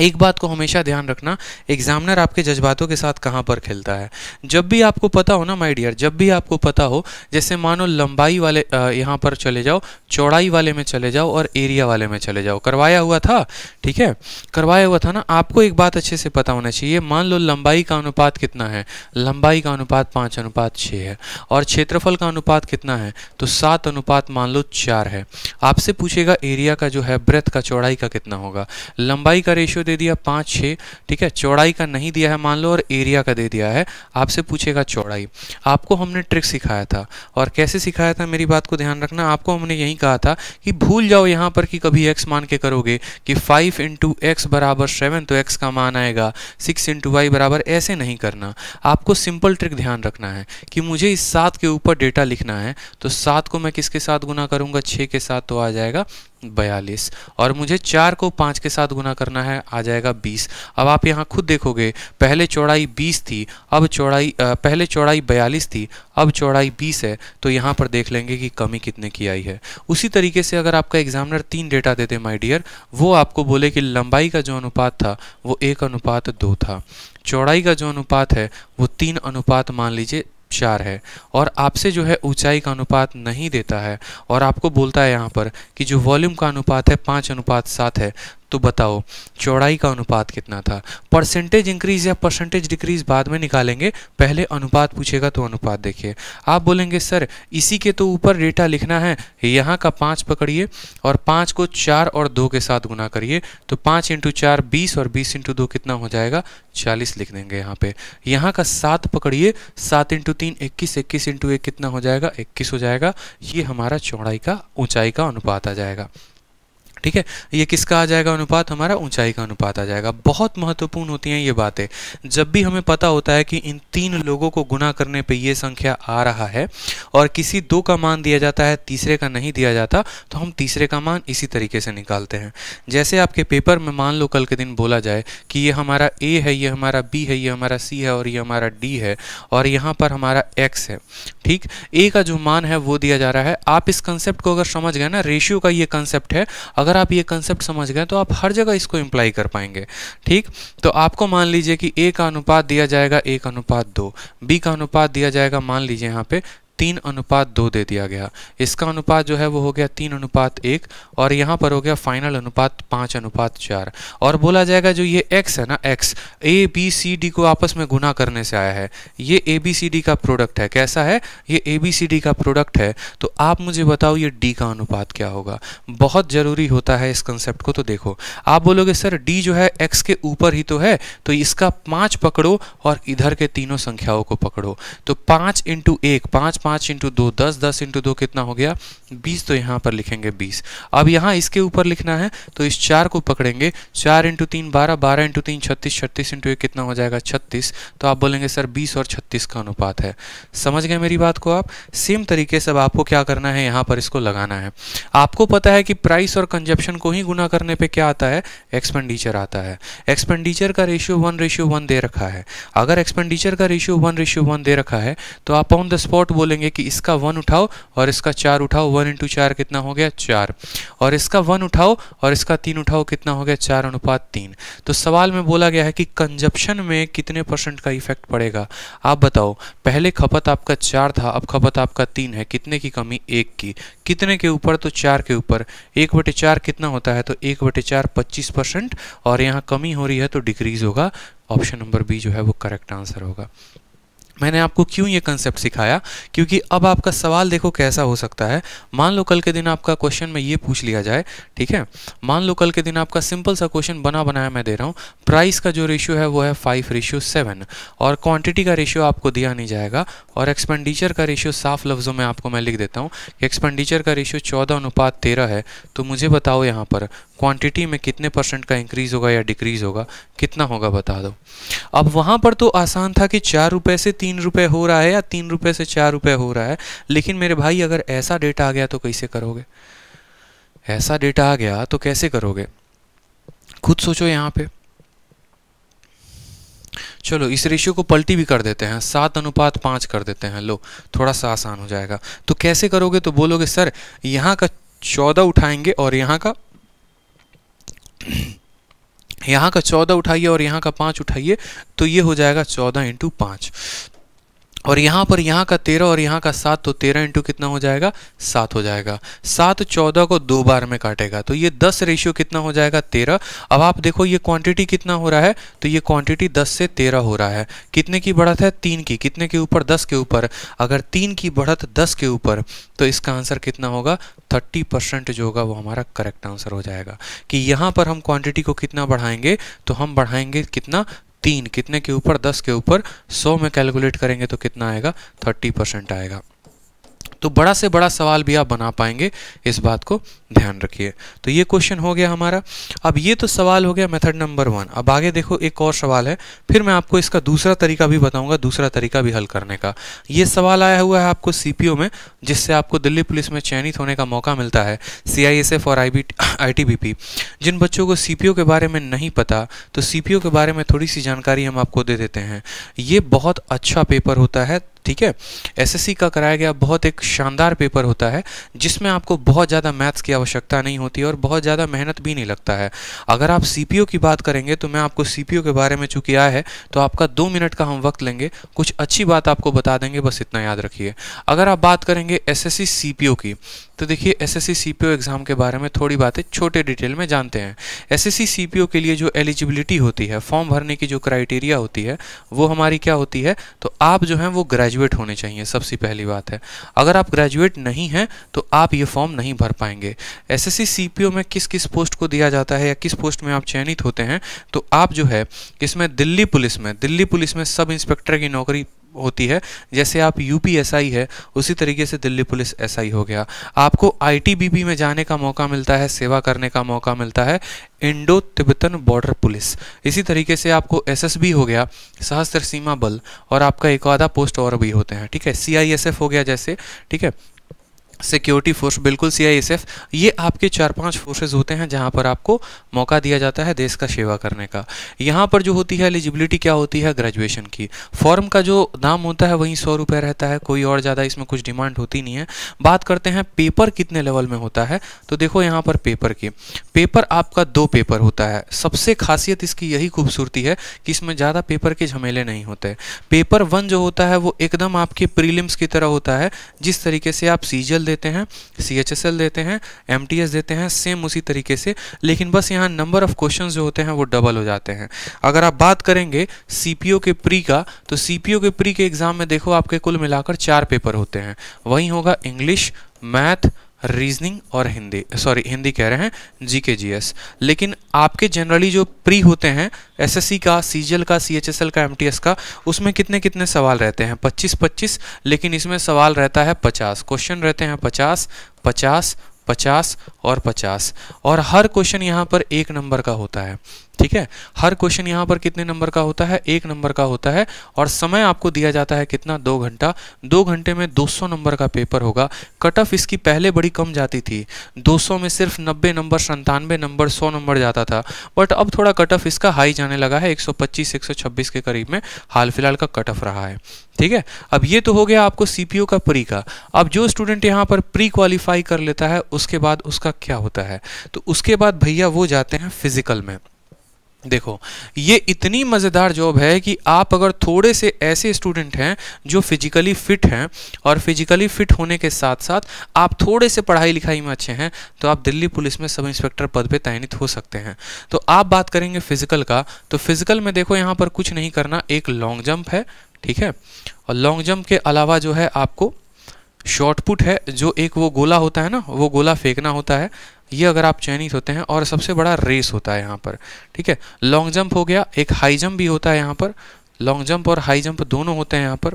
एक बात को हमेशा ध्यान रखना एग्जामिनर आपके जज्बातों के साथ कहाँ पर खेलता है जब भी आपको पता हो ना माय डियर जब भी आपको पता हो जैसे मानो लंबाई वाले यहाँ पर चले जाओ चौड़ाई वाले में चले जाओ और एरिया वाले में चले जाओ करवाया हुआ था ठीक है करवाया हुआ था ना आपको एक बात अच्छे से पता होना चाहिए मान लो लंबाई का अनुपात कितना है लंबाई का अनुपात पाँच अनुपात छः है और क्षेत्रफल का अनुपात कितना है तो सात अनुपात मान लो चार है आपसे पूछेगा एरिया का जो है ब्रेथ का चौड़ाई का कितना होगा लंबाई का रेशियो दे दिया पाँच छः ठीक है चौड़ाई का नहीं दिया है मान लो और एरिया का दे दिया है आपसे पूछेगा चौड़ाई आपको हमने ट्रिक सिखाया था और कैसे सिखाया था मेरी बात को ध्यान रखना आपको हमने यही कहा था कि भूल जाओ यहाँ पर कि कभी एक्स मान के करोगे कि फाइव इंटू एक्स बराबर सेवन तो एक्स का मान आएगा सिक्स इंटू वाई बराबर ऐसे नहीं करना आपको सिंपल ट्रिक ध्यान रखना है कि मुझे इस सात के ऊपर डेटा लिखना है तो सात को मैं किसके साथ गुना करूँगा छः के साथ तो आ जाएगा बयालीस और मुझे चार को पाँच के साथ गुना करना है आ जाएगा बीस अब आप यहाँ खुद देखोगे पहले चौड़ाई बीस थी अब चौड़ाई पहले चौड़ाई बयालीस थी अब चौड़ाई बीस है तो यहाँ पर देख लेंगे कि कमी कितने की आई है उसी तरीके से अगर आपका एग्जामिनर तीन डेटा देते माय डियर वो आपको बोले कि लंबाई का जो अनुपात था वो एक अनुपात दो था चौड़ाई का जो अनुपात है वो तीन अनुपात मान लीजिए चार है और आपसे जो है ऊंचाई का अनुपात नहीं देता है और आपको बोलता है यहाँ पर कि जो वॉल्यूम का अनुपात है पाँच अनुपात सात है तो बताओ चौड़ाई का अनुपात कितना था परसेंटेज इंक्रीज या परसेंटेज डिक्रीज बाद में निकालेंगे पहले अनुपात पूछेगा तो अनुपात देखिए आप बोलेंगे सर इसी के तो ऊपर डेटा लिखना है यहाँ का पाँच पकड़िए और पाँच को चार और दो के साथ गुना करिए तो पाँच इंटू चार बीस और बीस इंटू दो कितना हो जाएगा चालीस लिख देंगे यहाँ पे यहाँ का सात पकड़िए सात इंटू तीन इक्कीस इक्कीस इंटू एक कितना हो जाएगा इक्कीस हो जाएगा ये हमारा चौड़ाई का ऊंचाई का अनुपात आ जाएगा ठीक है ये किसका आ जाएगा अनुपात हमारा ऊंचाई का अनुपात आ जाएगा बहुत महत्वपूर्ण होती हैं ये बातें जब भी हमें पता होता है कि इन तीन लोगों को गुना करने पे ये संख्या आ रहा है और किसी दो का मान दिया जाता है तीसरे का नहीं दिया जाता तो हम तीसरे का मान इसी तरीके से निकालते हैं जैसे आपके पेपर में मान लो कल के दिन बोला जाए कि ये हमारा ए है ये हमारा बी है ये हमारा सी है और ये हमारा डी है और यहाँ पर हमारा एक्स है ठीक ए का जो मान है वो दिया जा रहा है आप इस कंसेप्ट को अगर समझ गए ना रेशियो का ये कंसेप्ट है अगर अगर आप ये कंसेप्ट समझ गए तो आप हर जगह इसको इम्प्लाई कर पाएंगे ठीक तो आपको मान लीजिए कि ए का अनुपात दिया जाएगा एक अनुपात दो बी का अनुपात दिया जाएगा मान लीजिए यहाँ पे तीन अनुपात दो दे दिया गया इसका अनुपात जो है वो हो गया तीन अनुपात एक और यहाँ पर हो गया फाइनल अनुपात पाँच अनुपात चार और बोला जाएगा जो ये एक्स है ना X A B C D को आपस में गुना करने से आया है ये ए बी सी डी का प्रोडक्ट है कैसा है ये ए बी सी डी का प्रोडक्ट है तो आप मुझे बताओ ये डी का अनुपात क्या होगा बहुत ज़रूरी होता है इस कंसेप्ट को तो देखो आप बोलोगे सर डी जो है एक्स के ऊपर ही तो है तो इसका पाँच पकड़ो और इधर के तीनों संख्याओं को पकड़ो तो पाँच इंटू एक पाँच पाँच इंटू दो दस दस इंटू दो कितना हो गया बीस तो यहाँ पर लिखेंगे बीस अब यहाँ इसके ऊपर लिखना है तो इस चार को पकड़ेंगे चार इंटू तीन बारह बारह इंटू तीन छत्तीस छत्तीस इंटू एक कितना हो जाएगा छत्तीस तो आप बोलेंगे सर बीस और छत्तीस का अनुपात है समझ गए मेरी बात को आप सेम तरीके से अब आपको क्या करना है यहाँ पर इसको लगाना है आपको पता है कि प्राइस और कंजप्शन को ही गुना करने पर क्या आता है एक्सपेंडिचर आता है एक्सपेंडिचर का रेशियो वन रेशियो वन दे रखा है अगर एक्सपेंडिचर का रेशियो वन रेशियो वन दे रखा है तो आप ऑन द स्पॉट बोलेंगे बोलेंगे कि इसका वन उठाओ और इसका चार उठाओ वन इंटू चार कितना हो गया चार और इसका वन उठाओ और इसका तीन उठाओ कितना हो गया चार अनुपात तीन तो सवाल में बोला गया है कि कंजप्शन में कितने परसेंट का इफेक्ट पड़ेगा आप बताओ पहले खपत आपका चार था अब खपत आपका तीन है कितने की कमी एक की कितने के ऊपर तो चार के ऊपर एक बटे चार कितना होता है तो एक बटे चार पच्चीस परसेंट और यहाँ कमी हो रही है तो डिक्रीज होगा ऑप्शन नंबर बी जो है वो करेक्ट आंसर होगा मैंने आपको क्यों ये कंसेप्ट सिखाया क्योंकि अब आपका सवाल देखो कैसा हो सकता है मान लो कल के दिन आपका क्वेश्चन में ये पूछ लिया जाए ठीक है मान लो कल के दिन आपका सिंपल सा क्वेश्चन बना बनाया मैं दे रहा हूँ प्राइस का जो रेशियो है वो है फाइव रेशियो सेवन और क्वांटिटी का रेशियो आपको दिया नहीं जाएगा और एक्सपेंडिचर का रेशियो साफ लफ्ज़ों में आपको मैं लिख देता हूँ कि एक्सपेंडिचर का रेशियो चौदह अनुपात तेरह है तो मुझे बताओ यहाँ पर क्वांटिटी में कितने परसेंट का इंक्रीज़ होगा या डिक्रीज़ होगा कितना होगा बता दो अब वहाँ पर तो आसान था कि चार रुपये से तीन तीन रुपये हो रहा है या तीन रुपये से चार रुपये हो रहा है लेकिन मेरे भाई अगर ऐसा डेटा आ गया तो कैसे करोगे ऐसा डेटा आ गया तो कैसे करोगे खुद सोचो यहाँ पे चलो इस रेशियो को पलटी भी कर देते हैं सात अनुपात पाँच कर देते हैं लो थोड़ा सा आसान हो जाएगा तो कैसे करोगे तो बोलोगे सर यहाँ का चौदह उठाएंगे और यहाँ का यहाँ का चौदह उठाइए और यहाँ का पाँच उठाइए तो ये हो जाएगा चौदह इंटू पाँच और यहाँ पर यहाँ का तेरह और यहाँ का सात तो तेरह इंटू कितना हो जाएगा सात हो जाएगा सात चौदह को दो बार में काटेगा तो ये दस रेशियो कितना हो जाएगा तेरह अब आप देखो ये क्वांटिटी कितना हो रहा है तो ये क्वांटिटी दस से तेरह हो रहा है कितने की बढ़त है तीन की कितने के ऊपर दस के ऊपर अगर तीन की बढ़त दस के ऊपर तो इसका आंसर कितना होगा थर्टी परसेंट जो होगा वो हमारा करेक्ट आंसर हो जाएगा कि यहाँ पर हम क्वांटिटी को कितना बढ़ाएंगे तो हम बढ़ाएंगे कितना तीन कितने के ऊपर दस के ऊपर सौ में कैलकुलेट करेंगे तो कितना आएगा थर्टी परसेंट आएगा तो बड़ा से बड़ा सवाल भी आप बना पाएंगे इस बात को ध्यान रखिए तो ये क्वेश्चन हो गया हमारा अब ये तो सवाल हो गया मेथड नंबर वन अब आगे देखो एक और सवाल है फिर मैं आपको इसका दूसरा तरीका भी बताऊंगा दूसरा तरीका भी हल करने का ये सवाल आया हुआ है आपको सी में जिससे आपको दिल्ली पुलिस में चयनित होने का मौका मिलता है सी और आई आई जिन बच्चों को सी के बारे में नहीं पता तो सी के बारे में थोड़ी सी जानकारी हम आपको दे देते हैं ये बहुत अच्छा पेपर होता है ठीक है एसएससी का कराया गया बहुत एक शानदार पेपर होता है जिसमें आपको बहुत ज़्यादा मैथ्स की आवश्यकता नहीं होती और बहुत ज़्यादा मेहनत भी नहीं लगता है अगर आप ओ की बात करेंगे तो मैं आपको ओ के बारे में चूँकि आया है तो आपका दो मिनट का हम वक्त लेंगे कुछ अच्छी बात आपको बता देंगे बस इतना याद रखिए अगर आप बात करेंगे एस एस की तो देखिए एस एस सीपीओ एग्ज़ाम के बारे में थोड़ी बातें छोटे डिटेल में जानते हैं एस एस सीपीओ के लिए जो एलिजिबिलिटी होती है फॉर्म भरने की जो क्राइटेरिया होती है वो हमारी क्या होती है तो आप जो हैं वो ग्रेजुएट होने चाहिए सबसे पहली बात है अगर आप ग्रेजुएट नहीं हैं तो आप ये फॉर्म नहीं भर पाएंगे एस एस ओ में किस किस पोस्ट को दिया जाता है या किस पोस्ट में आप चयनित होते हैं तो आप जो है इसमें दिल्ली पुलिस में दिल्ली पुलिस में सब इंस्पेक्टर की नौकरी होती है जैसे आप यूपीएसआई है उसी तरीके से दिल्ली पुलिस आई हो गया आपको आईटीबीपी में जाने का मौका मिलता है सेवा करने का मौका मिलता है इंडो तिब्बतन बॉर्डर पुलिस इसी तरीके से आपको एसएसबी हो गया सहस्त्र सीमा बल और आपका एक आधा पोस्ट और भी होते हैं ठीक है सीआईएसएफ हो गया जैसे ठीक है सिक्योरिटी फोर्स बिल्कुल सीआईएसएफ ये आपके चार पांच फोर्सेज होते हैं जहां पर आपको मौका दिया जाता है देश का सेवा करने का यहाँ पर जो होती है एलिजिबिलिटी क्या होती है ग्रेजुएशन की फॉर्म का जो दाम होता है वहीं सौ रुपये रहता है कोई और ज़्यादा इसमें कुछ डिमांड होती नहीं है बात करते हैं पेपर कितने लेवल में होता है तो देखो यहाँ पर पेपर की पेपर आपका दो पेपर होता है सबसे खासियत इसकी यही खूबसूरती है कि इसमें ज़्यादा पेपर के झमेले नहीं होते पेपर वन जो होता है वो एकदम आपके प्रीलिम्स की तरह होता है जिस तरीके से आप सीजल देते हैं सी देते हैं एम देते हैं सेम उसी तरीके से लेकिन बस यहाँ नंबर ऑफ क्वेश्चन जो होते हैं वो डबल हो जाते हैं अगर आप बात करेंगे सी के प्री का तो सी के प्री के एग्ज़ाम में देखो आपके कुल मिलाकर चार पेपर होते हैं वही होगा इंग्लिश मैथ रीजनिंग और हिंदी सॉरी हिंदी कह रहे हैं जी के जी एस लेकिन आपके जनरली जो प्री होते हैं एस एस सी का सी जी एल का सी एच एस एल का एम टी एस का उसमें कितने कितने सवाल रहते हैं पच्चीस पच्चीस लेकिन इसमें सवाल रहता है पचास क्वेश्चन रहते हैं पचास पचास पचास और पचास और हर क्वेश्चन यहाँ पर एक नंबर का होता है ठीक है हर क्वेश्चन यहाँ पर कितने नंबर का होता है एक नंबर का होता है और समय आपको दिया जाता है कितना दो घंटा दो घंटे में 200 नंबर का पेपर होगा कट ऑफ इसकी पहले बड़ी कम जाती थी 200 में सिर्फ 90 नंबर संतानवे नंबर 100 नंबर जाता था बट अब थोड़ा कट ऑफ इसका हाई जाने लगा है 125 126 के करीब में हाल फिलहाल का कट ऑफ रहा है ठीक है अब ये तो हो गया आपको सीपीयू का प्री का अब जो स्टूडेंट यहाँ पर प्री क्वालिफाई कर लेता है उसके बाद उसका क्या होता है तो उसके बाद भैया वो जाते हैं फिजिकल में देखो ये इतनी मज़ेदार जॉब है कि आप अगर थोड़े से ऐसे स्टूडेंट हैं जो फिजिकली फिट हैं और फिजिकली फिट होने के साथ साथ आप थोड़े से पढ़ाई लिखाई में अच्छे हैं तो आप दिल्ली पुलिस में सब इंस्पेक्टर पद पे तैनित हो सकते हैं तो आप बात करेंगे फिजिकल का तो फिजिकल में देखो यहाँ पर कुछ नहीं करना एक लॉन्ग जम्प है ठीक है और लॉन्ग जम्प के अलावा जो है आपको शॉर्टपुट है जो एक वो गोला होता है ना वो गोला फेंकना होता है ये अगर आप चयनित होते हैं और सबसे बड़ा रेस होता है यहाँ पर ठीक है लॉन्ग जंप हो गया एक हाई जंप भी होता है यहाँ पर लॉन्ग जंप और हाई जंप दोनों होते हैं यहाँ पर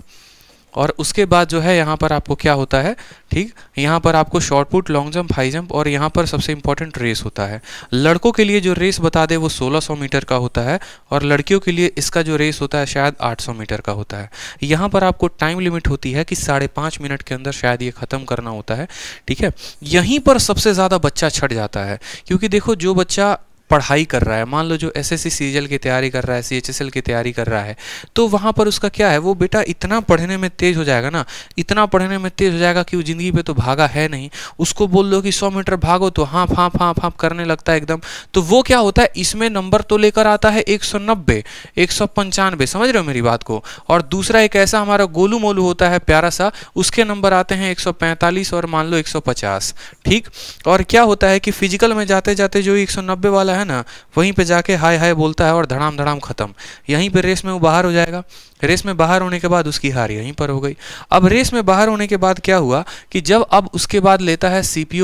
और उसके बाद जो है यहाँ पर आपको क्या होता है ठीक यहाँ पर आपको short put long jump high jump और यहाँ पर सबसे इंपॉर्टेंट रेस होता है लड़कों के लिए जो रेस बता दे वो 1600 मीटर का होता है और लड़कियों के लिए इसका जो रेस होता है शायद 800 मीटर का होता है यहाँ पर आपको टाइम लिमिट होती है कि साढ़े पाँच मिनट के अंदर शायद ये ख़त्म करना होता है ठीक है यहीं पर सबसे ज़्यादा बच्चा छट जाता है क्योंकि देखो जो बच्चा पढ़ाई कर रहा है मान लो जो एस एस सी की तैयारी कर रहा है सी की तैयारी कर रहा है तो वहाँ पर उसका क्या है वो बेटा इतना पढ़ने में तेज़ हो जाएगा ना इतना पढ़ने में तेज़ हो जाएगा कि वो ज़िंदगी पे तो भागा है नहीं उसको बोल दो कि सौ मीटर भागो तो हाँ फाँ फाँ फाँ करने लगता है एकदम तो वो क्या होता है इसमें नंबर तो लेकर आता है एक सौ नब्बे एक सौ पंचानबे समझ रहे हो मेरी बात को और दूसरा एक ऐसा हमारा गोलू मोलू होता है प्यारा सा उसके नंबर आते हैं एक सौ पैंतालीस और मान लो एक सौ पचास ठीक और क्या होता है कि फिजिकल में जाते जाते जो एक सौ नब्बे वाला है है ना वहीं पे जाके हाय हाय बोलता है और धड़ाम धड़ाम ख़त्म यहीं पे रेस में वो बाहर हो जाएगा रेस में बाहर होने के बाद उसकी हार यहीं पर हो गई अब रेस में बाहर होने के बाद क्या हुआ कि जब अब उसके बाद लेता है सी पी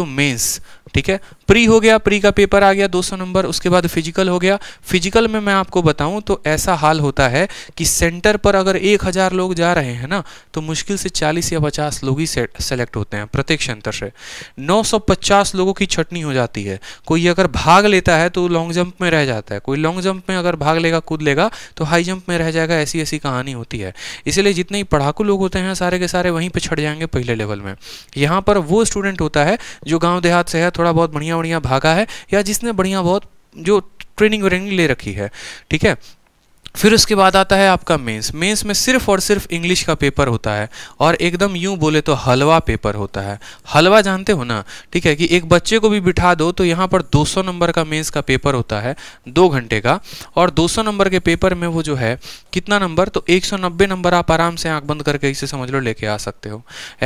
ठीक है प्री हो गया प्री का पेपर आ गया 200 नंबर उसके बाद फिजिकल हो गया फिजिकल में मैं आपको बताऊं तो ऐसा हाल होता है कि सेंटर पर अगर 1000 लोग जा रहे हैं ना तो मुश्किल से 40 या 50 लोग ही सेलेक्ट होते हैं प्रत्येक सेंटर से 950 लोगों की छटनी हो जाती है कोई अगर भाग लेता है तो लॉन्ग जंप में रह जाता है कोई लॉन्ग जंप में अगर भाग लेगा कूद लेगा तो हाई जंप में रह जाएगा ऐसी ऐसी कहानी होती है इसलिए जितने ही पढ़ाकू लोग होते हैं सारे के सारे वहीं पर छट जाएंगे पहले लेवल में यहाँ पर वो स्टूडेंट होता है जो गाँव देहात सेहत थोड़ा बहुत बढ़िया बढ़िया भागा है या जिसने बढ़िया बहुत जो ट्रेनिंग व्रेनिंग ले रखी है ठीक है फिर उसके बाद आता है आपका मेंस मेंस में सिर्फ और सिर्फ इंग्लिश का पेपर होता है और एकदम यूं बोले तो हलवा पेपर होता है हलवा जानते हो ना ठीक है कि एक बच्चे को भी बिठा दो तो यहाँ पर 200 नंबर का मेंस का पेपर होता है दो घंटे का और 200 नंबर के पेपर में वो जो है कितना नंबर तो 190 नंबर आप आराम से आँख बंद करके इसे समझ लो लेके आ सकते हो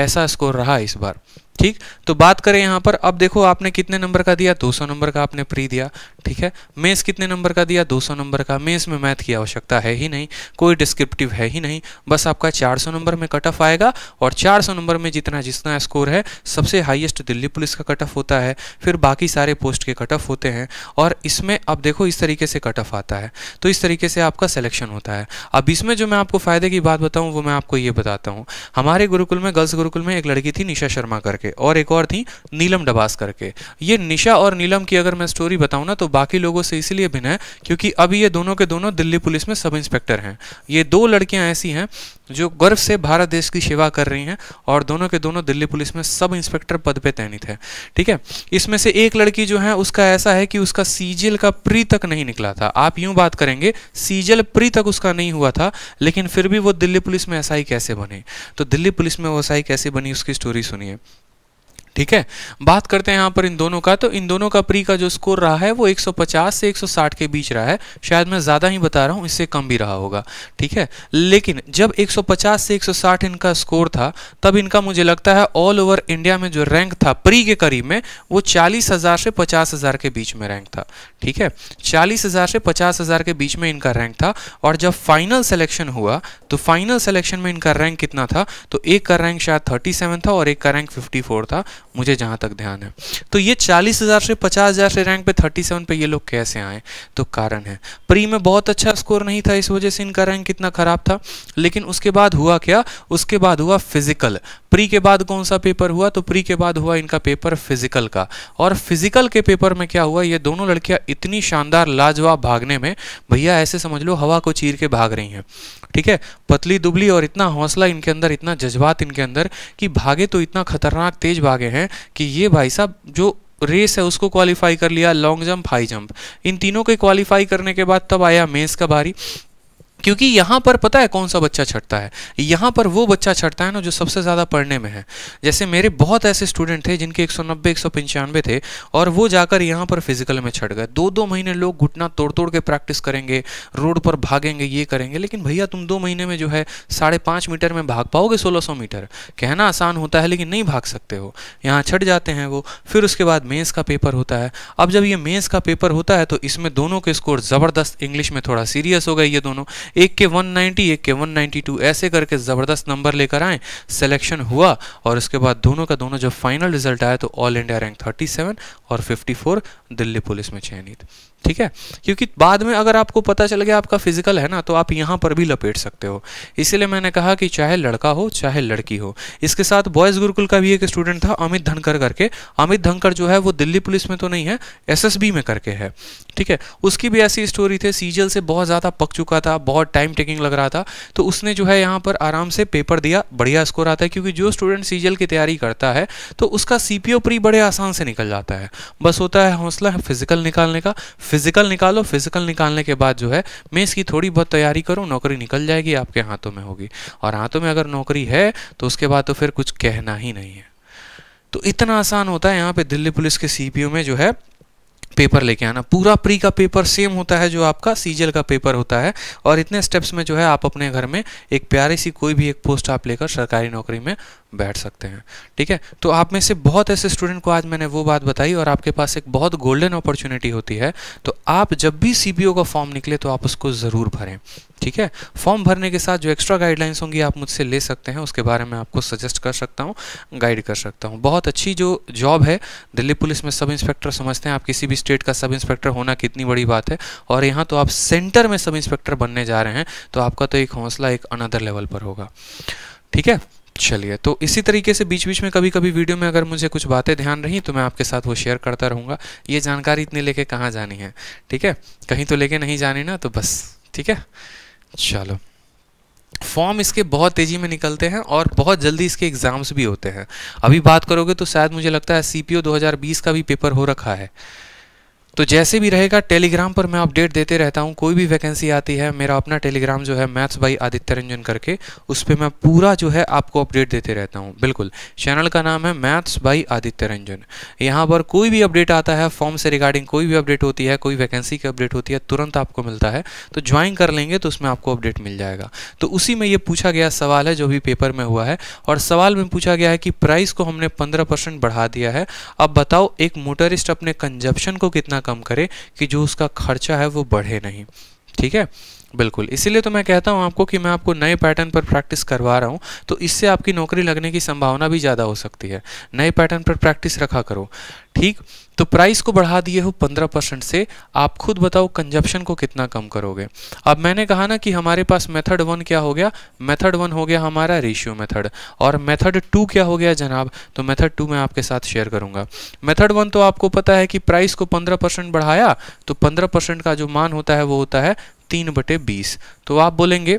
ऐसा स्कोर रहा इस बार ठीक तो बात करें यहाँ पर अब देखो आपने कितने नंबर का दिया 200 नंबर का आपने प्री दिया ठीक है मेंस कितने नंबर का दिया 200 नंबर का मेंस में मैथ की आवश्यकता है ही नहीं कोई डिस्क्रिप्टिव है ही नहीं बस आपका 400 नंबर में कट ऑफ आएगा और 400 नंबर में जितना जितना स्कोर है सबसे हाइएस्ट दिल्ली पुलिस का कट ऑफ होता है फिर बाकी सारे पोस्ट के कट ऑफ होते हैं और इसमें अब देखो इस तरीके से कट ऑफ आता है तो इस तरीके से आपका सिलेक्शन होता है अब इसमें जो मैं आपको फ़ायदे की बात बताऊँ वो मैं आपको ये बताता हूँ हमारे गुरुकुल में गर्ल्स गुरुकुल में एक लड़की थी निशा शर्मा करके करके और एक और थी नीलम डबास करके ये निशा और नीलम की अगर मैं स्टोरी बताऊँ ना तो बाकी लोगों से इसलिए भिन्न है क्योंकि अभी ये दोनों के दोनों दिल्ली पुलिस में सब इंस्पेक्टर हैं ये दो लड़कियाँ ऐसी हैं जो गर्व से भारत देश की सेवा कर रही हैं और दोनों के दोनों दिल्ली पुलिस में सब इंस्पेक्टर पद पर तैनित है ठीक है इसमें से एक लड़की जो है उसका ऐसा है कि उसका सीजल का प्री तक नहीं निकला था आप यूं बात करेंगे सीजल प्री तक उसका नहीं हुआ था लेकिन फिर भी वो दिल्ली पुलिस में एसआई कैसे बने तो दिल्ली पुलिस में वो एसआई कैसे बनी उसकी स्टोरी सुनिए ठीक है बात करते हैं यहाँ पर इन दोनों का तो इन दोनों का प्री का जो स्कोर रहा है वो 150 से 160 के बीच रहा है शायद मैं ज़्यादा ही बता रहा हूँ इससे कम भी रहा होगा ठीक है लेकिन जब 150 से 160 इनका स्कोर था तब इनका मुझे लगता है ऑल ओवर इंडिया में जो रैंक था प्री के करीब में वो चालीस हज़ार से पचास हज़ार के बीच में रैंक था ठीक है चालीस हज़ार से पचास हज़ार के बीच में इनका रैंक था और जब फाइनल सेलेक्शन हुआ तो फाइनल सेलेक्शन में इनका रैंक कितना था तो एक का रैंक शायद थर्टी था और एक का रैंक फिफ्टी था मुझे जहाँ तक ध्यान है तो ये चालीस हज़ार से पचास हज़ार से रैंक पे थर्टी सेवन पे ये लोग कैसे आए तो कारण है प्री में बहुत अच्छा स्कोर नहीं था इस वजह से इनका रैंक कितना ख़राब था लेकिन उसके बाद हुआ क्या उसके बाद हुआ फिजिकल प्री के बाद कौन सा पेपर हुआ तो प्री के बाद हुआ इनका पेपर फिजिकल का और फिजिकल के पेपर में क्या हुआ ये दोनों लड़कियां इतनी शानदार लाजवाब भागने में भैया ऐसे समझ लो हवा को चीर के भाग रही हैं ठीक है पतली दुबली और इतना हौसला इनके अंदर इतना जज्बात इनके अंदर कि भागे तो इतना खतरनाक तेज भागे हैं कि ये भाई साहब जो रेस है उसको क्वालिफाई कर लिया लॉन्ग जंप हाई जंप इन तीनों के क्वालिफाई करने के बाद तब आया मेंस का बारी क्योंकि यहाँ पर पता है कौन सा बच्चा छटता है यहाँ पर वो बच्चा छटता है ना जो सबसे ज़्यादा पढ़ने में है जैसे मेरे बहुत ऐसे स्टूडेंट थे जिनके 190 195 थे और वो जाकर यहाँ पर फिजिकल में छट गए दो दो महीने लोग घुटना तोड़ तोड़ के प्रैक्टिस करेंगे रोड पर भागेंगे ये करेंगे लेकिन भैया तुम दो महीने में जो है साढ़े पाँच मीटर में भाग पाओगे सोलह मीटर कहना आसान होता है लेकिन नहीं भाग सकते हो यहाँ छट जाते हैं वो फिर उसके बाद मेन्स का पेपर होता है अब जब ये मेन्स का पेपर होता है तो इसमें दोनों के स्कोर ज़बरदस्त इंग्लिश में थोड़ा सीरियस हो गए ये दोनों एक के 190 एक के 192 ऐसे करके ज़बरदस्त नंबर लेकर आए सिलेक्शन हुआ और उसके बाद दोनों का दोनों जब फाइनल रिजल्ट आया तो ऑल इंडिया रैंक 37 और 54 दिल्ली पुलिस में चयनित ठीक है क्योंकि बाद में अगर आपको पता चल गया आपका फिजिकल है ना तो आप यहाँ पर भी लपेट सकते हो इसीलिए मैंने कहा कि चाहे लड़का हो चाहे लड़की हो इसके साथ बॉयज़ गुरुकुल का भी एक स्टूडेंट था अमित धनकर करके अमित धनकर जो है वो दिल्ली पुलिस में तो नहीं है एसएसबी में करके है ठीक है उसकी भी ऐसी स्टोरी थी सीजल से बहुत ज़्यादा पक चुका था बहुत टाइम टेकिंग लग रहा था तो उसने जो है यहाँ पर आराम से पेपर दिया बढ़िया स्कोर आता है क्योंकि जो स्टूडेंट सीजल की तैयारी करता है तो उसका सी पी प्री बड़े आसान से निकल जाता है बस होता है हौसला फिजिकल निकालने का फिजिकल निकालो फिजिकल निकालने के बाद जो है मैं इसकी थोड़ी बहुत तैयारी करूँ नौकरी निकल जाएगी आपके हाथों में होगी और हाथों में अगर नौकरी है तो उसके बाद तो फिर कुछ कहना ही नहीं है तो इतना आसान होता है यहाँ पे दिल्ली पुलिस के सी में जो है पेपर लेके आना पूरा प्री का पेपर सेम होता है जो आपका सीजल का पेपर होता है और इतने स्टेप्स में जो है आप अपने घर में एक प्यारी सी कोई भी एक पोस्ट आप लेकर सरकारी नौकरी में बैठ सकते हैं ठीक है तो आप में से बहुत ऐसे स्टूडेंट को आज मैंने वो बात बताई और आपके पास एक बहुत गोल्डन अपॉर्चुनिटी होती है तो आप जब भी सी का फॉर्म निकले तो आप उसको ज़रूर भरें ठीक है फॉर्म भरने के साथ जो एक्स्ट्रा गाइडलाइंस होंगी आप मुझसे ले सकते हैं उसके बारे में आपको सजेस्ट कर सकता हूँ गाइड कर सकता हूँ बहुत अच्छी जो जॉब है दिल्ली पुलिस में सब इंस्पेक्टर समझते हैं आप किसी भी स्टेट का सब इंस्पेक्टर होना कितनी बड़ी बात है और यहाँ तो आप सेंटर में सब इंस्पेक्टर बनने जा रहे हैं तो आपका तो एक हौसला एक अनदर लेवल पर होगा ठीक है चलिए तो इसी तरीके से बीच बीच में कभी कभी वीडियो में अगर मुझे कुछ बातें ध्यान रही तो मैं आपके साथ वो शेयर करता रहूँगा ये जानकारी इतनी लेके कहाँ जानी है ठीक है कहीं तो लेके नहीं जानी ना तो बस ठीक है चलो फॉर्म इसके बहुत तेज़ी में निकलते हैं और बहुत जल्दी इसके एग्ज़ाम्स भी होते हैं अभी बात करोगे तो शायद मुझे लगता है सी पी 2020 का भी पेपर हो रखा है तो जैसे भी रहेगा टेलीग्राम पर मैं अपडेट देते रहता हूँ कोई भी वैकेंसी आती है मेरा अपना टेलीग्राम जो है मैथ्स बाई आदित्य रंजन करके उस पर मैं पूरा जो है आपको अपडेट देते रहता हूँ बिल्कुल चैनल का नाम है मैथ्स बाई आदित्य रंजन यहाँ पर कोई भी अपडेट आता है फॉर्म से रिगार्डिंग कोई भी अपडेट होती है कोई वैकेंसी की अपडेट होती है तुरंत आपको मिलता है तो ज्वाइन कर लेंगे तो उसमें आपको अपडेट मिल जाएगा तो उसी में ये पूछा गया सवाल है जो भी पेपर में हुआ है और सवाल में पूछा गया है कि प्राइस को हमने पंद्रह बढ़ा दिया है अब बताओ एक मोटरिस्ट अपने कंजप्शन को कितना कम करे कि जो उसका खर्चा है वो बढ़े नहीं ठीक है बिल्कुल इसीलिए तो मैं कहता हूँ आपको कि मैं आपको नए पैटर्न पर प्रैक्टिस करवा रहा हूँ तो इससे आपकी नौकरी लगने की संभावना भी ज़्यादा हो सकती है नए पैटर्न पर प्रैक्टिस रखा करो ठीक तो प्राइस को बढ़ा दिए हो पंद्रह परसेंट से आप खुद बताओ कंजप्शन को कितना कम करोगे अब मैंने कहा ना कि हमारे पास मेथड वन क्या हो गया मेथड वन हो गया हमारा रेशियो मेथड और मेथड टू क्या हो गया जनाब तो मेथड टू मैं आपके साथ शेयर करूंगा मेथड वन तो आपको पता है कि प्राइस को पंद्रह परसेंट बढ़ाया तो पंद्रह परसेंट का जो मान होता है वो होता है तीन बटे बीस तो आप बोलेंगे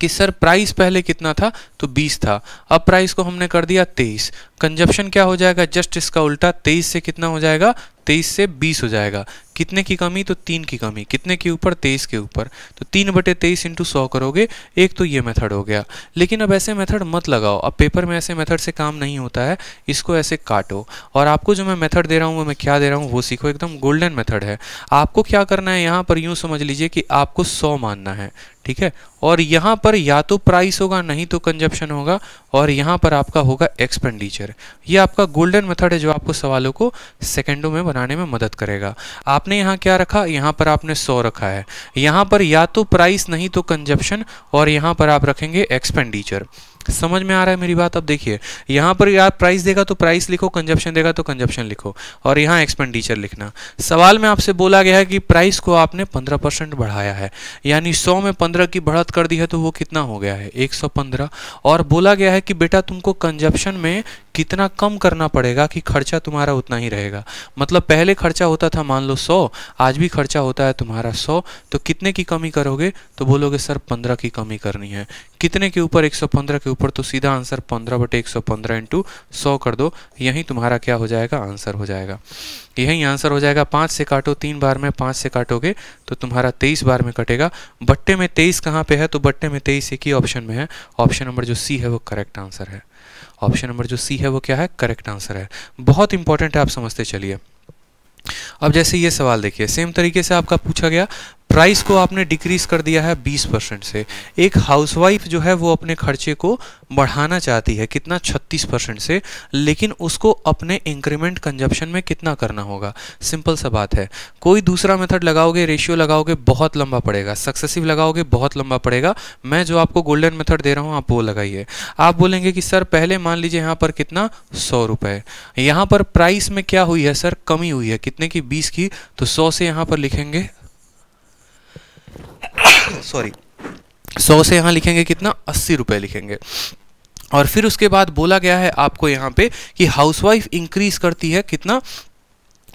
कि सर प्राइस पहले कितना था तो 20 था अब प्राइस को हमने कर दिया 23 कंजप्शन क्या हो जाएगा जस्ट इसका उल्टा 23 से कितना हो जाएगा 23 से 20 हो जाएगा कितने की कमी तो तीन की कमी कितने के ऊपर तेईस के ऊपर तो तीन बटे तेईस इंटू सौ करोगे एक तो ये मेथड हो गया लेकिन अब ऐसे मेथड मत लगाओ अब पेपर में ऐसे मेथड से काम नहीं होता है इसको ऐसे काटो और आपको जो मैं मेथड दे रहा हूँ वो मैं क्या दे रहा हूँ वो सीखो एकदम गोल्डन मेथड है आपको क्या करना है यहाँ पर यूँ समझ लीजिए कि आपको सौ मानना है ठीक है और यहाँ पर या तो प्राइस होगा नहीं तो कंजप्शन होगा और यहाँ पर आपका होगा एक्सपेंडिचर ये आपका गोल्डन मेथड है जो आपको सवालों को सेकेंडों में बनाने में मदद करेगा आपने यहाँ क्या रखा यहाँ पर आपने सौ रखा है यहाँ पर या तो प्राइस नहीं तो कंजप्शन और यहाँ पर आप रखेंगे एक्सपेंडिचर समझ में आ रहा है मेरी बात अब देखिए यहाँ पर यार प्राइस देगा तो प्राइस लिखो कंजप्शन देगा तो कंजप्शन लिखो और यहाँ एक्सपेंडिचर लिखना सवाल में आपसे बोला गया है कि प्राइस को आपने 15 परसेंट बढ़ाया है यानी 100 में 15 की बढ़त कर दी है तो वो कितना हो गया है 115 और बोला गया है कि बेटा तुमको कंजप्शन में कितना कम करना पड़ेगा कि खर्चा तुम्हारा उतना ही रहेगा मतलब पहले खर्चा होता था मान लो सौ आज भी खर्चा होता है तुम्हारा सौ तो कितने की कमी करोगे तो बोलोगे सर पंद्रह की कमी करनी है कितने के ऊपर 115 के ऊपर तो सीधा आंसर 15 बटे 115 सौ पंद्रह सौ कर दो यही तुम्हारा क्या हो जाएगा आंसर हो जाएगा यही आंसर हो जाएगा पाँच से काटो तीन बार में पाँच से काटोगे तो तुम्हारा तेईस बार में कटेगा बट्टे में तेईस कहाँ पे है तो बट्टे में तेईस एक ही ऑप्शन में है ऑप्शन नंबर जो सी है वो करेक्ट आंसर है ऑप्शन नंबर जो सी है वो क्या है करेक्ट आंसर है बहुत इंपॉर्टेंट है आप समझते चलिए अब जैसे ये सवाल देखिए सेम तरीके से आपका पूछा गया प्राइस को आपने डिक्रीज कर दिया है 20 परसेंट से एक हाउसवाइफ जो है वो अपने खर्चे को बढ़ाना चाहती है कितना 36 परसेंट से लेकिन उसको अपने इंक्रीमेंट कंजप्शन में कितना करना होगा सिंपल सा बात है कोई दूसरा मेथड लगाओगे रेशियो लगाओगे बहुत लंबा पड़ेगा सक्सेसिव लगाओगे बहुत लंबा पड़ेगा मैं जो आपको गोल्डन मेथड दे रहा हूँ आप वो लगाइए आप बोलेंगे कि सर पहले मान लीजिए यहाँ पर कितना सौ रुपये यहाँ पर प्राइस में क्या हुई है सर कमी हुई है कितने की बीस की तो सौ से यहाँ पर लिखेंगे सॉरी [coughs] सौ से यहाँ लिखेंगे कितना अस्सी रुपये लिखेंगे और फिर उसके बाद बोला गया है आपको यहाँ पे कि हाउसवाइफ इंक्रीज करती है कितना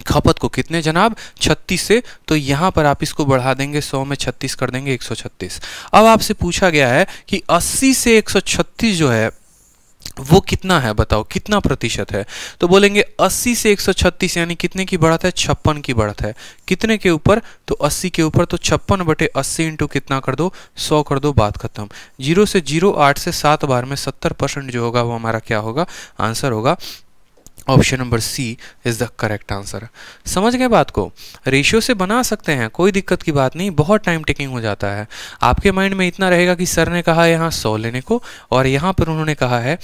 खपत को कितने जनाब 36 से तो यहाँ पर आप इसको बढ़ा देंगे 100 में 36 कर देंगे 136 अब आपसे पूछा गया है कि 80 से 136 जो है वो कितना है बताओ कितना प्रतिशत है तो बोलेंगे 80 से 136 यानी कितने की बढ़त है छप्पन की बढ़त है कितने के ऊपर तो 80 के ऊपर तो छप्पन बटे अस्सी इंटू कितना कर दो 100 कर दो बात खत्म जीरो से जीरो आठ से सात बार में 70 परसेंट जो होगा वो हमारा क्या होगा आंसर होगा option number C is the correct answer समझ गए बात को रेशियो से बना सकते हैं कोई दिक्कत की बात नहीं बहुत टाइम टेकिंग हो जाता है आपके माइंड में इतना रहेगा कि सर ने कहा यहाँ सौ लेने को और यहाँ पर उन्होंने कहा है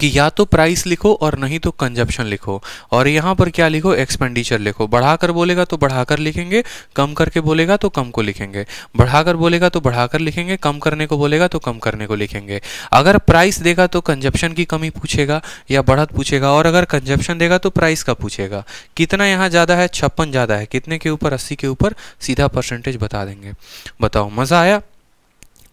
कि या तो प्राइस लिखो और नहीं तो कंजप्शन लिखो और यहाँ पर क्या लिखो एक्सपेंडिचर लिखो बढ़ाकर बोलेगा तो बढ़ाकर लिखेंगे कम करके बोलेगा तो कम को लिखेंगे बढ़ाकर बोलेगा तो बढ़ाकर लिखेंगे कम करने को बोलेगा तो कम करने को लिखेंगे अगर प्राइस देगा तो कंजप्शन की कमी पूछेगा या बढ़त पूछेगा और अगर कंजप्शन देगा तो प्राइस का पूछेगा कितना यहाँ ज़्यादा है छप्पन ज़्यादा है कितने के ऊपर अस्सी के ऊपर सीधा परसेंटेज बता देंगे बताओ मज़ा आया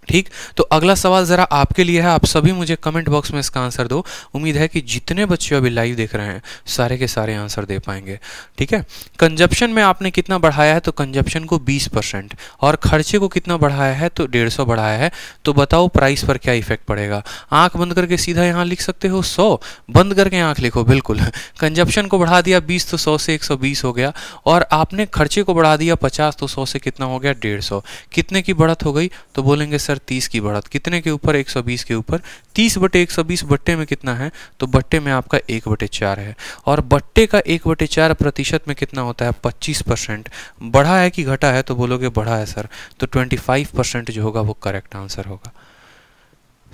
ठीक तो अगला सवाल ज़रा आपके लिए है आप सभी मुझे कमेंट बॉक्स में इसका आंसर दो उम्मीद है कि जितने बच्चे अभी लाइव देख रहे हैं सारे के सारे आंसर दे पाएंगे ठीक है कंजप्शन में आपने कितना बढ़ाया है तो कंजप्शन को 20 परसेंट और खर्चे को कितना बढ़ाया है तो डेढ़ सौ बढ़ाया है तो बताओ प्राइस पर क्या इफेक्ट पड़ेगा आँख बंद करके सीधा यहाँ लिख सकते हो सौ बंद करके आँख लिखो बिल्कुल कंजप्शन [laughs] को बढ़ा दिया बीस तो सौ से एक सौ बीस हो गया और आपने खर्चे को बढ़ा दिया पचास तो सौ से कितना हो गया डेढ़ सौ कितने की बढ़त हो गई तो बोलेंगे सर सर 30 की बढ़त कितने के ऊपर 120 के ऊपर 30 बटे 120 बट्टे में कितना है तो बट्टे में आपका एक बटे चार है और बट्टे का एक बटे चार प्रतिशत में कितना होता है 25 परसेंट बढ़ा है कि घटा है तो बोलोगे बढ़ा है सर तो 25 परसेंट जो होगा वो करेक्ट आंसर होगा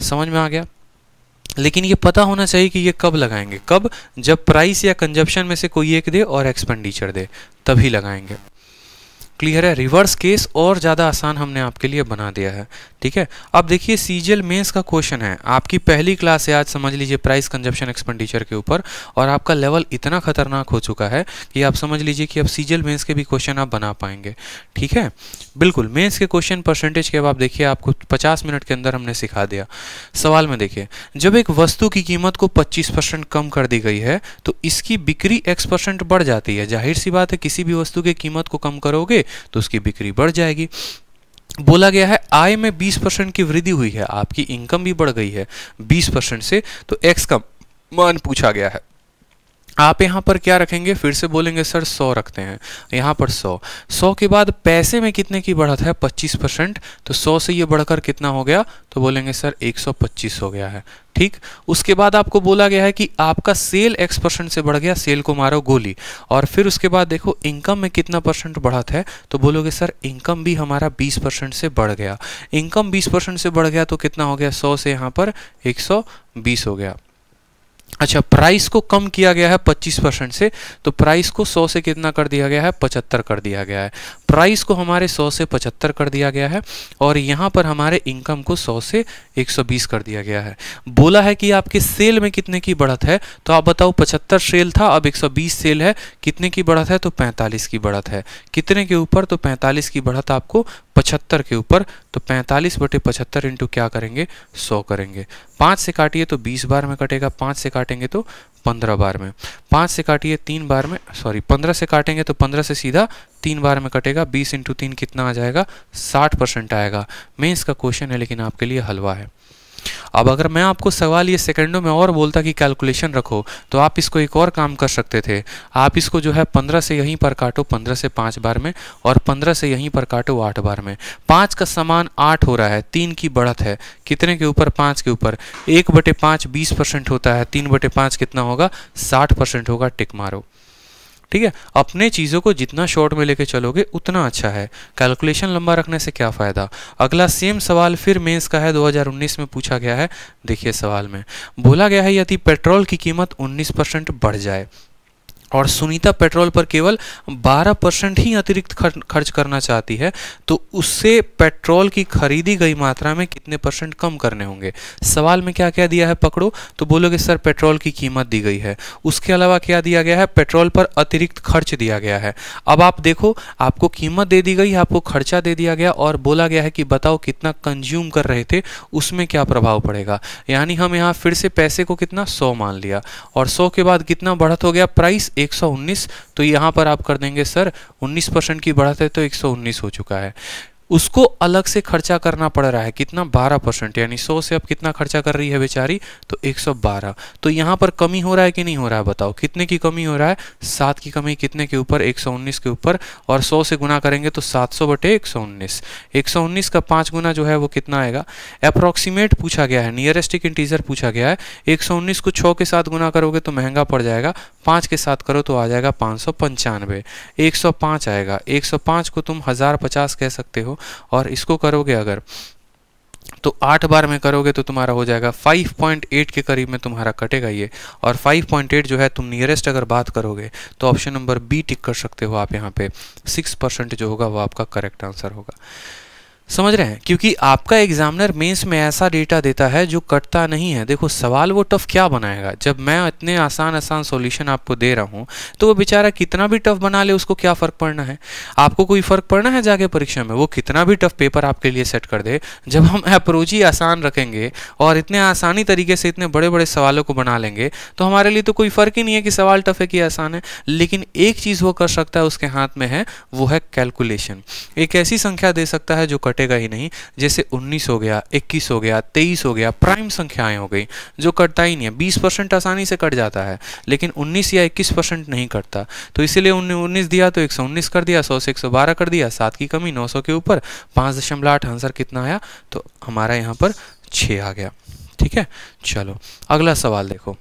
समझ में आ गया लेकिन ये पता होना चाहिए कि ये कब लगाएंगे कब जब प्राइस या कंजप्शन में से कोई एक दे और एक्सपेंडिचर दे तभी लगाएंगे क्लियर है रिवर्स केस और ज़्यादा आसान हमने आपके लिए बना दिया है ठीक है अब देखिए सीजीएल मेंस का क्वेश्चन है आपकी पहली क्लास है आज समझ लीजिए प्राइस कंजप्शन एक्सपेंडिचर के ऊपर और आपका लेवल इतना खतरनाक हो चुका है कि आप समझ लीजिए कि अब सीजीएल मेंस के भी क्वेश्चन आप बना पाएंगे ठीक है बिल्कुल मेन्स के क्वेश्चन परसेंटेज के अब आप देखिए आपको पचास मिनट के अंदर हमने सिखा दिया सवाल में देखिए जब एक वस्तु की कीमत को पच्चीस कम कर दी गई है तो इसकी बिक्री एक्स बढ़ जाती है जाहिर सी बात है किसी भी वस्तु की कीमत को कम करोगे तो उसकी बिक्री बढ़ जाएगी बोला गया है आय में 20 परसेंट की वृद्धि हुई है आपकी इनकम भी बढ़ गई है 20 परसेंट से तो एक्स का मान पूछा गया है आप यहाँ पर क्या रखेंगे फिर से बोलेंगे सर सौ रखते हैं यहाँ पर सौ सौ के बाद पैसे में कितने की बढ़त है पच्चीस परसेंट तो सौ से ये बढ़कर कितना हो गया तो बोलेंगे सर एक सौ पच्चीस हो गया है ठीक उसके बाद आपको बोला गया है कि आपका सेल एक्स परसेंट से बढ़ गया सेल को मारो गोली और फिर उसके बाद देखो इनकम में कितना परसेंट बढ़त है तो बोलोगे सर इनकम भी हमारा 20 परसेंट से बढ़ गया इनकम 20 परसेंट से बढ़ गया तो कितना हो गया 100 से यहाँ पर 120 हो गया अच्छा प्राइस को कम किया गया है 25 परसेंट से तो प्राइस को 100 से कितना कर दिया गया है 75 कर दिया गया है प्राइस को हमारे 100 से 75 कर दिया गया है और यहाँ पर हमारे इनकम को 100 से 120 कर दिया गया है बोला है कि आपके सेल में कितने की बढ़त है तो आप बताओ 75 सेल था अब 120 सेल है कितने की बढ़त है तो पैंतालीस की बढ़त है कितने के ऊपर तो पैंतालीस की बढ़त आपको पचहत्तर के ऊपर तो पैंतालीस बटे पचहत्तर इंटू क्या करेंगे सौ करेंगे पाँच से काटिए तो बीस बार में कटेगा पाँच से काटेंगे तो पंद्रह बार में पाँच से काटिए तीन बार में सॉरी पंद्रह से काटेंगे तो पंद्रह से सीधा तीन बार में कटेगा बीस इंटू तीन कितना आ जाएगा साठ परसेंट आएगा मेन्स का क्वेश्चन है लेकिन आपके लिए हलवा है अब अगर मैं आपको सवाल ये सेकंडों में और बोलता कि कैलकुलेशन रखो तो आप इसको एक और काम कर सकते थे आप इसको जो है पंद्रह से यहीं पर काटो पंद्रह से पाँच बार में और पंद्रह से यहीं पर काटो आठ बार में पाँच का समान आठ हो रहा है तीन की बढ़त है कितने के ऊपर पाँच के ऊपर एक बटे पाँच बीस होता है तीन बटे कितना होगा साठ होगा टिक मारो ठीक है अपने चीज़ों को जितना शॉर्ट में लेके चलोगे उतना अच्छा है कैलकुलेशन लंबा रखने से क्या फ़ायदा अगला सेम सवाल फिर मेंस का है 2019 में पूछा गया है देखिए सवाल में बोला गया है यदि पेट्रोल की कीमत 19 परसेंट बढ़ जाए और सुनीता पेट्रोल पर केवल 12 परसेंट ही अतिरिक्त खर्च करना चाहती है तो उससे पेट्रोल की खरीदी गई मात्रा में कितने परसेंट कम करने होंगे सवाल में क्या क्या दिया है पकड़ो तो बोलोगे सर पेट्रोल की कीमत दी गई है उसके अलावा क्या दिया गया है पेट्रोल पर अतिरिक्त खर्च दिया गया है अब आप देखो आपको कीमत दे दी गई आपको खर्चा दे दिया गया और बोला गया है कि बताओ कितना कंज्यूम कर रहे थे उसमें क्या प्रभाव पड़ेगा यानी हम यहाँ फिर से पैसे को कितना सौ मान लिया और सौ के बाद कितना बढ़त हो गया प्राइस 119 तो यहाँ पर आप कर देंगे सर 19 परसेंट की बढ़त है तो 119 हो चुका है उसको अलग से खर्चा करना पड़ रहा है कितना 12 परसेंट यानी 100 से अब कितना खर्चा कर रही है बेचारी तो 112 तो यहाँ पर कमी हो रहा है कि नहीं हो रहा है बताओ कितने की कमी हो रहा है सात की कमी कितने के ऊपर 119 के ऊपर और 100 से गुना करेंगे तो 700 सौ बटे एक सौ का पाँच गुना जो है वो कितना आएगा अप्रॉक्सीमेट पूछा गया है नियरेस्ट एक इंटीजर पूछा गया है एक को छः के साथ गुना करोगे तो महंगा पड़ जाएगा पाँच के साथ करो तो आ जाएगा पाँच सौ पंचानवे एक सौ पाँच आएगा एक सौ पाँच को तुम हज़ार पचास कह सकते हो और इसको करोगे अगर तो आठ बार में करोगे तो तुम्हारा हो जाएगा 5.8 के करीब में तुम्हारा कटेगा ये और 5.8 जो है तुम नियरेस्ट अगर बात करोगे तो ऑप्शन नंबर बी टिक कर सकते हो आप यहाँ पे 6% जो होगा वो आपका करेक्ट आंसर होगा समझ रहे हैं क्योंकि आपका एग्जामिनर मेंस में ऐसा डेटा देता है जो कटता नहीं है देखो सवाल वो टफ क्या बनाएगा जब मैं इतने आसान आसान सॉल्यूशन आपको दे रहा हूँ तो वो बेचारा कितना भी टफ बना ले उसको क्या फ़र्क पड़ना है आपको कोई फ़र्क पड़ना है जाके परीक्षा में वो कितना भी टफ पेपर आपके लिए सेट कर दे जब हम अप्रोच ही आसान रखेंगे और इतने आसानी तरीके से इतने बड़े बड़े सवालों को बना लेंगे तो हमारे लिए तो कोई फ़र्क ही नहीं है कि सवाल टफ है कि आसान है लेकिन एक चीज़ वो कर सकता है उसके हाथ में है वो है कैलकुलेशन एक ऐसी संख्या दे सकता है जो कटे कटेगा ही नहीं जैसे 19 हो गया 21 हो गया 23 हो गया प्राइम संख्याएं हो गई जो कटता ही नहीं है 20 परसेंट आसानी से कट जाता है लेकिन 19 या 21 परसेंट नहीं कटता तो इसीलिए उन्नीस दिया तो 119 कर दिया 100 से 112 कर दिया सात की कमी 900 के ऊपर पाँच आंसर कितना आया तो हमारा यहाँ पर छः आ गया ठीक है चलो अगला सवाल देखो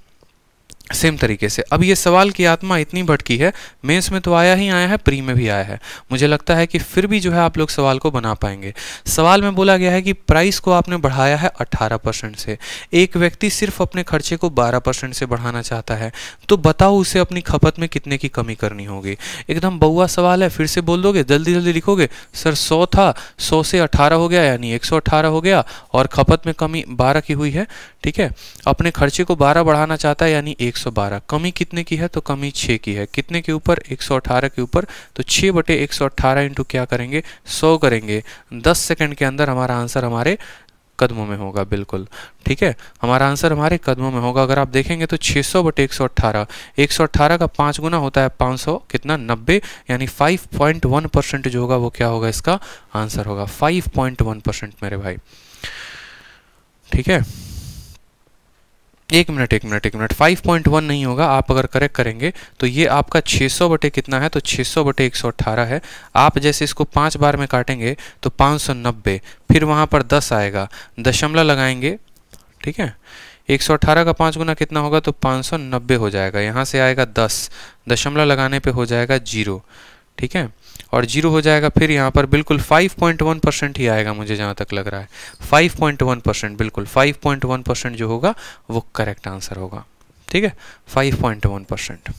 सेम तरीके से अब ये सवाल की आत्मा इतनी भटकी है मेंस में तो आया ही आया है प्री में भी आया है मुझे लगता है कि फिर भी जो है आप लोग सवाल को बना पाएंगे सवाल में बोला गया है कि प्राइस को आपने बढ़ाया है 18 परसेंट से एक व्यक्ति सिर्फ अपने खर्चे को 12 परसेंट से बढ़ाना चाहता है तो बताओ उसे अपनी खपत में कितने की कमी करनी होगी एकदम बउआ सवाल है फिर से बोल दोगे जल्दी जल्दी लिखोगे सर सौ था सौ से अठारह हो गया यानी एक हो गया और खपत में कमी बारह की हुई है ठीक है अपने खर्चे को बारह बढ़ाना चाहता है यानी एक 112 कमी कितने की है तो कमी 6 की है कितने के ऊपर 118 के ऊपर तो 6 बटे एक सौ इंटू क्या करेंगे 100 करेंगे 10 सेकंड के अंदर हमारा आंसर हमारे कदमों में होगा बिल्कुल ठीक है हमारा आंसर हमारे कदमों में होगा अगर आप देखेंगे तो 600 सौ बटे एक का पाँच गुना होता है 500 कितना 90 यानी 5.1 परसेंट जो होगा वो क्या होगा इसका आंसर होगा 5.1 परसेंट मेरे भाई ठीक है एक मिनट एक मिनट एक मिनट 5.1 नहीं होगा आप अगर करेक्ट करेंगे तो ये आपका 600 बटे कितना है तो 600 बटे 118 है आप जैसे इसको पाँच बार में काटेंगे तो 590 फिर वहाँ पर 10 आएगा दशमलव लगाएंगे ठीक है 118 का पाँच गुना कितना होगा तो 590 हो जाएगा यहाँ से आएगा 10 दशमलव लगाने पे हो जाएगा जीरो ठीक है और जीरो हो जाएगा फिर यहाँ पर बिल्कुल 5.1 परसेंट ही आएगा मुझे जहाँ तक लग रहा है 5.1 परसेंट बिल्कुल 5.1 परसेंट जो होगा वो करेक्ट आंसर होगा ठीक है 5.1 परसेंट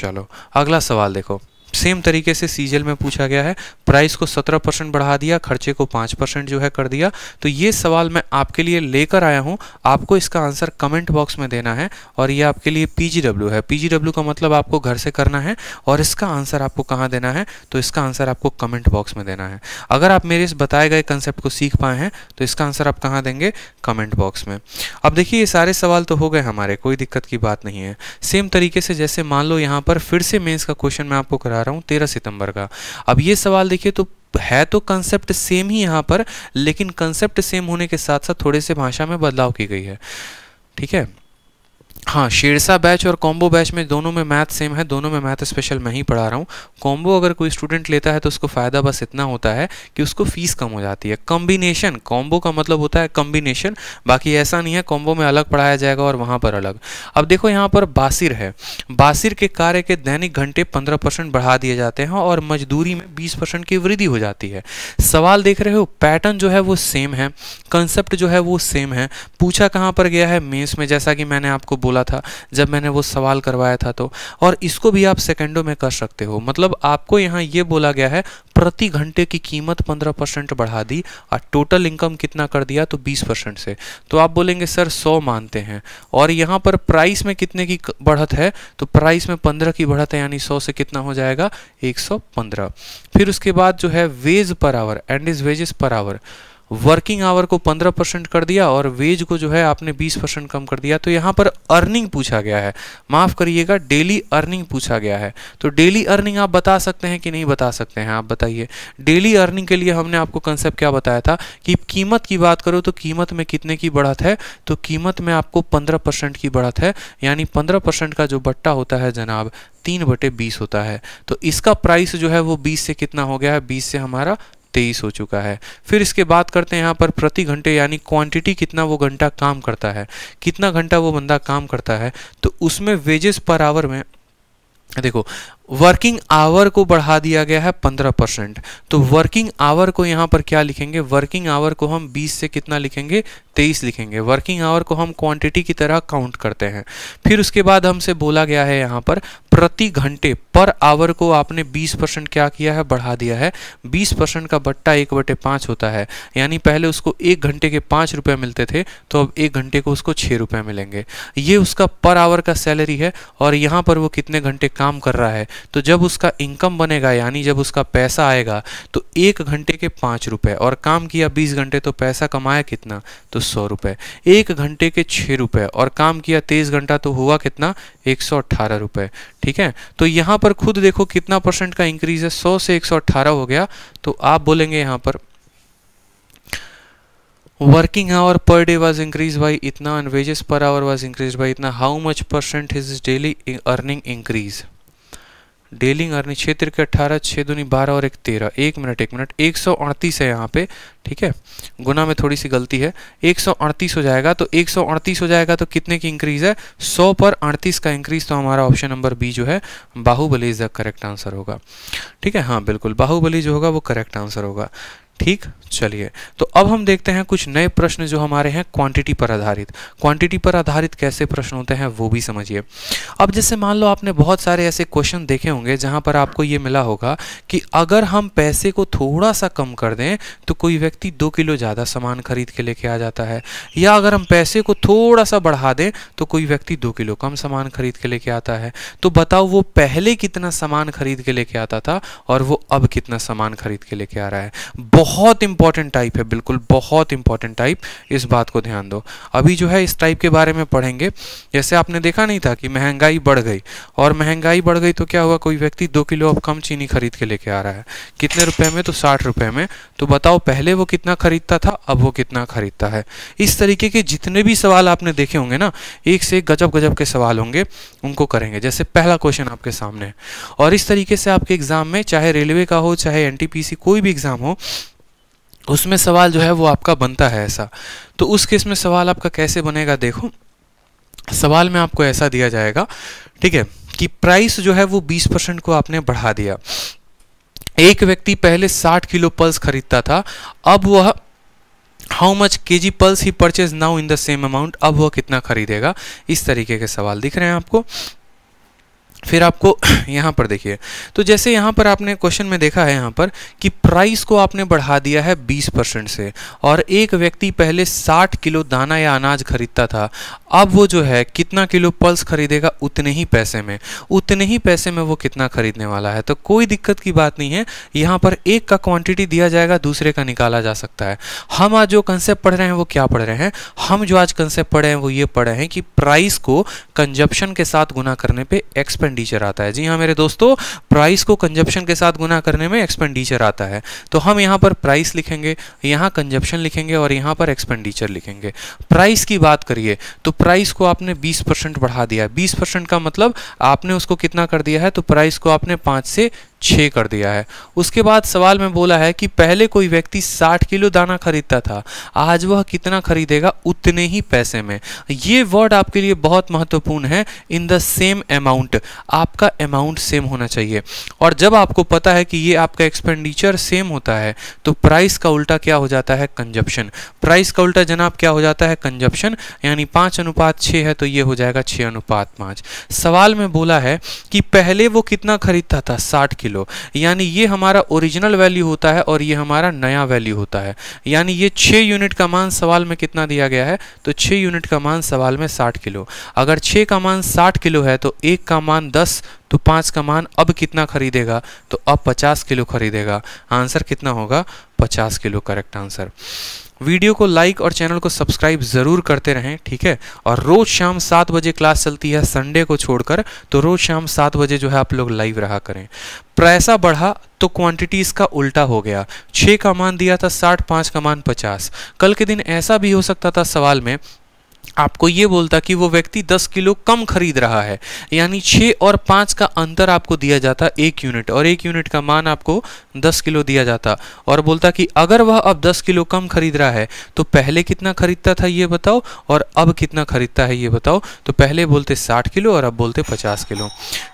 चलो अगला सवाल देखो सेम तरीके से सीजल में पूछा गया है प्राइस को 17 परसेंट बढ़ा दिया खर्चे को 5 परसेंट जो है कर दिया तो ये सवाल मैं आपके लिए लेकर आया हूँ आपको इसका आंसर कमेंट बॉक्स में देना है और ये आपके लिए पी है पी का मतलब आपको घर से करना है और इसका आंसर आपको कहाँ देना है तो इसका आंसर आपको कमेंट बॉक्स में देना है अगर आप मेरे इस बताए गए कंसेप्ट को सीख पाए हैं तो इसका आंसर आप कहाँ देंगे कमेंट बॉक्स में अब देखिए ये सारे सवाल तो हो गए हमारे कोई दिक्कत की बात नहीं है सेम तरीके से जैसे मान लो यहाँ पर फिर से मेन्स का क्वेश्चन मैं आपको करा रहा हूँ तेरह सितंबर का अब ये सवाल देखिए तो है तो कंसेप्ट सेम ही यहाँ पर लेकिन कंसेप्ट सेम होने के साथ साथ थोड़े से भाषा में बदलाव की गई है ठीक है हाँ शेरसा बैच और कॉम्बो बैच में दोनों में मैथ सेम है दोनों में मैथ स्पेशल मैं ही पढ़ा रहा हूँ कॉम्बो अगर कोई स्टूडेंट लेता है तो उसको फ़ायदा बस इतना होता है कि उसको फीस कम हो जाती है कॉम्बिनेशन कॉम्बो का मतलब होता है कॉम्बिनेशन बाकी ऐसा नहीं है कॉम्बो में अलग पढ़ाया जाएगा और वहाँ पर अलग अब देखो यहाँ पर बासिर है बासिर के कार्य के दैनिक घंटे पंद्रह बढ़ा दिए जाते हैं और मजदूरी में बीस की वृद्धि हो जाती है सवाल देख रहे हो पैटर्न जो है वो सेम है कंसेप्ट जो है वो सेम है पूछा कहाँ पर गया है मेन्स में जैसा कि मैंने आपको बोला बोला था जब मैंने वो सवाल करवाया था तो और इसको भी आप सेकेंडों में कर सकते हो मतलब आपको यहाँ ये बोला गया है प्रति घंटे की कीमत 15 परसेंट बढ़ा दी और टोटल इनकम कितना कर दिया तो 20 परसेंट से तो आप बोलेंगे सर 100 मानते हैं और यहाँ पर प्राइस में कितने की बढ़त है तो प्राइस में 15 की बढ़त है यानी 100 से कितना हो जाएगा 115 फिर उसके बाद जो है wage per hour and is wages per hour working hour को 15 परसेंट कर दिया और वेज को जो है आपने 20 परसेंट कम कर दिया तो यहाँ पर अर्निंग पूछा गया है माफ़ करिएगा डेली अर्निंग पूछा गया है तो डेली अर्निंग आप बता सकते हैं कि नहीं बता सकते हैं आप बताइए डेली अर्निंग के लिए हमने आपको कंसेप्ट क्या बताया था कि कीमत की बात करो तो कीमत में कितने की बढ़त है तो कीमत में आपको पंद्रह की बढ़त है यानी पंद्रह का जो बट्टा होता है जनाब तीन बटे बीस होता है तो इसका प्राइस जो है वो बीस से कितना हो गया है बीस से हमारा तेईस हो चुका है फिर इसके बात करते हैं यहाँ पर प्रति घंटे यानी क्वांटिटी कितना वो घंटा काम करता है कितना घंटा वो बंदा काम करता है तो उसमें वेजेस पर आवर में देखो वर्किंग आवर को बढ़ा दिया गया है पंद्रह परसेंट तो वर्किंग आवर को यहाँ पर क्या लिखेंगे वर्किंग आवर को हम बीस से कितना लिखेंगे तेईस लिखेंगे वर्किंग आवर को हम क्वांटिटी की तरह काउंट करते हैं फिर उसके बाद हमसे बोला गया है यहाँ पर प्रति घंटे पर आवर को आपने 20 परसेंट क्या किया है बढ़ा दिया है 20 परसेंट का बट्टा एक बटे पाँच होता है यानी पहले उसको एक घंटे के पाँच रुपये मिलते थे तो अब एक घंटे को उसको छः रुपये मिलेंगे ये उसका पर आवर का सैलरी है और यहाँ पर वो कितने घंटे काम कर रहा है तो जब उसका इनकम बनेगा यानी जब उसका पैसा आएगा तो एक घंटे के पाँच रुपए और काम किया बीस घंटे तो पैसा कमाया कितना तो सौ रुपये एक घंटे के छः रुपए और काम किया तेईस घंटा तो हुआ कितना एक सौ अट्ठारह रुपए ठीक है तो यहाँ पर खुद देखो कितना परसेंट का इंक्रीज है 100 से 118 हो गया तो आप बोलेंगे यहाँ पर working hour per day was increase by इतना and wages per hour was increase by इतना how much percent is daily earning increase daily earning क्षेत्र के अट्ठारह छः दूनी बारह और एक तेरह एक मिनट एक मिनट एक सौ अड़तीस है यहाँ पे ठीक है गुना में थोड़ी सी गलती है एक सौ अड़तीस हो जाएगा तो एक सौ अड़तीस हो जाएगा तो कितने की इंक्रीज है सौ पर अड़तीस का इंक्रीज तो हमारा ऑप्शन नंबर बी जो है Baahubali is the correct answer होगा ठीक है हाँ बिल्कुल बाहुबली जो होगा वो करेक्ट आंसर होगा ठीक चलिए तो अब हम देखते हैं कुछ नए प्रश्न जो हमारे हैं क्वांटिटी पर आधारित क्वांटिटी पर आधारित कैसे प्रश्न होते हैं वो भी समझिए अब जैसे मान लो आपने बहुत सारे ऐसे क्वेश्चन देखे होंगे जहां पर आपको ये मिला होगा कि अगर हम पैसे को थोड़ा सा कम कर दें तो कोई व्यक्ति दो किलो ज़्यादा सामान खरीद के लेके आ जाता है या अगर हम पैसे को थोड़ा सा बढ़ा दें तो कोई व्यक्ति दो किलो कम सामान खरीद के लेके आता है तो बताओ वो पहले कितना सामान खरीद के लेके आता था और वो अब कितना सामान खरीद के लेके आ रहा है बहुत इंपॉर्टेंट टाइप है बिल्कुल बहुत इंपॉर्टेंट टाइप इस बात को ध्यान दो अभी जो है इस टाइप के बारे में पढ़ेंगे जैसे आपने देखा नहीं था कि महंगाई बढ़ गई और महंगाई बढ़ गई तो क्या हुआ कोई व्यक्ति दो किलो अब कम चीनी खरीद के लेके आ रहा है कितने रुपए में तो साठ रुपए में तो बताओ पहले वो कितना खरीदता था अब वो कितना खरीदता है इस तरीके के जितने भी सवाल आपने देखे होंगे ना एक से एक गजब गजब के सवाल होंगे उनको करेंगे जैसे पहला क्वेश्चन आपके सामने और इस तरीके से आपके एग्जाम में चाहे रेलवे का हो चाहे एनटीपीसी कोई भी एग्जाम हो उसमें सवाल जो है वो आपका बनता है ऐसा तो उस केस में सवाल आपका कैसे बनेगा देखो सवाल में आपको ऐसा दिया जाएगा ठीक है कि प्राइस जो है वो 20 परसेंट को आपने बढ़ा दिया एक व्यक्ति पहले 60 किलो पल्स खरीदता था अब वह how much K G plus he purchase now in the same amount अब वह कितना खरीदेगा इस तरीके के सवाल दिख रहे हैं आपको फिर आपको [clears throat] यहाँ पर देखिए तो जैसे यहाँ पर आपने क्वेश्चन में देखा है यहाँ पर कि प्राइस को आपने बढ़ा दिया है 20 परसेंट से और एक व्यक्ति पहले 60 किलो दाना या अनाज खरीदता था अब वो जो है कितना किलो पल्स खरीदेगा उतने ही पैसे में उतने ही पैसे में वो कितना खरीदने वाला है तो कोई दिक्कत की बात नहीं है यहाँ पर एक का क्वान्टिटी दिया जाएगा दूसरे का निकाला जा सकता है हम आज जो कंसेप्ट पढ़ रहे हैं वो क्या पढ़ रहे हैं हम जो आज कंसेप्ट पढ़े हैं वो ये पढ़ रहे हैं कि प्राइस को कंजप्शन के साथ गुना करने पर एक्सपेंड एक्सपेंडिचर आता है जी हाँ मेरे दोस्तों प्राइस को कंजप्शन के साथ गुना करने में एक्सपेंडिचर आता है तो हम यहाँ पर प्राइस लिखेंगे यहाँ कंजप्शन लिखेंगे और यहाँ पर एक्सपेंडिचर लिखेंगे प्राइस की बात करिए तो प्राइस को आपने बीस बढ़ा दिया बीस का मतलब आपने उसको कितना कर दिया है तो प्राइस को आपने पाँच से छः कर दिया है उसके बाद सवाल में बोला है कि पहले कोई व्यक्ति 60 किलो दाना खरीदता था आज वह कितना खरीदेगा उतने ही पैसे में ये वर्ड आपके लिए बहुत महत्वपूर्ण है इन द सेम अमाउंट आपका अमाउंट सेम होना चाहिए और जब आपको पता है कि ये आपका एक्सपेंडिचर सेम होता है तो प्राइस का उल्टा क्या हो जाता है कंजप्शन प्राइस का उल्टा जनाब क्या हो जाता है कंजप्शन यानी पाँच अनुपात छः है तो ये हो जाएगा छः अनुपात पाँच सवाल में बोला है कि पहले वो कितना खरीदता था साठ किलो किलो यानी ये हमारा ओरिजिनल वैल्यू होता है और ये हमारा नया वैल्यू होता है यानी ये छः यूनिट का मान सवाल में कितना दिया गया है तो छः यूनिट का मान सवाल में साठ किलो अगर छः का मान साठ किलो है तो एक का मान दस तो पाँच का मान अब कितना खरीदेगा तो अब पचास किलो खरीदेगा आंसर कितना होगा पचास किलो करेक्ट आंसर वीडियो को लाइक और चैनल को सब्सक्राइब ज़रूर करते रहें ठीक है और रोज़ शाम सात बजे क्लास चलती है संडे को छोड़कर तो रोज़ शाम सात बजे जो है आप लोग लाइव रहा करें पैसा बढ़ा तो क्वांटिटीज़ का उल्टा हो गया छः का मान दिया था साठ पाँच का मान पचास कल के दिन ऐसा भी हो सकता था सवाल में आपको ये बोलता कि वो व्यक्ति 10 किलो कम खरीद रहा है यानी 6 और 5 का अंतर आपको दिया जाता एक यूनिट और एक यूनिट का मान आपको 10 किलो दिया जाता और बोलता कि अगर वह अब 10 किलो कम खरीद रहा है तो पहले कितना खरीदता था ये बताओ और अब कितना खरीदता है ये बताओ तो पहले बोलते 60 किलो और अब बोलते 50 किलो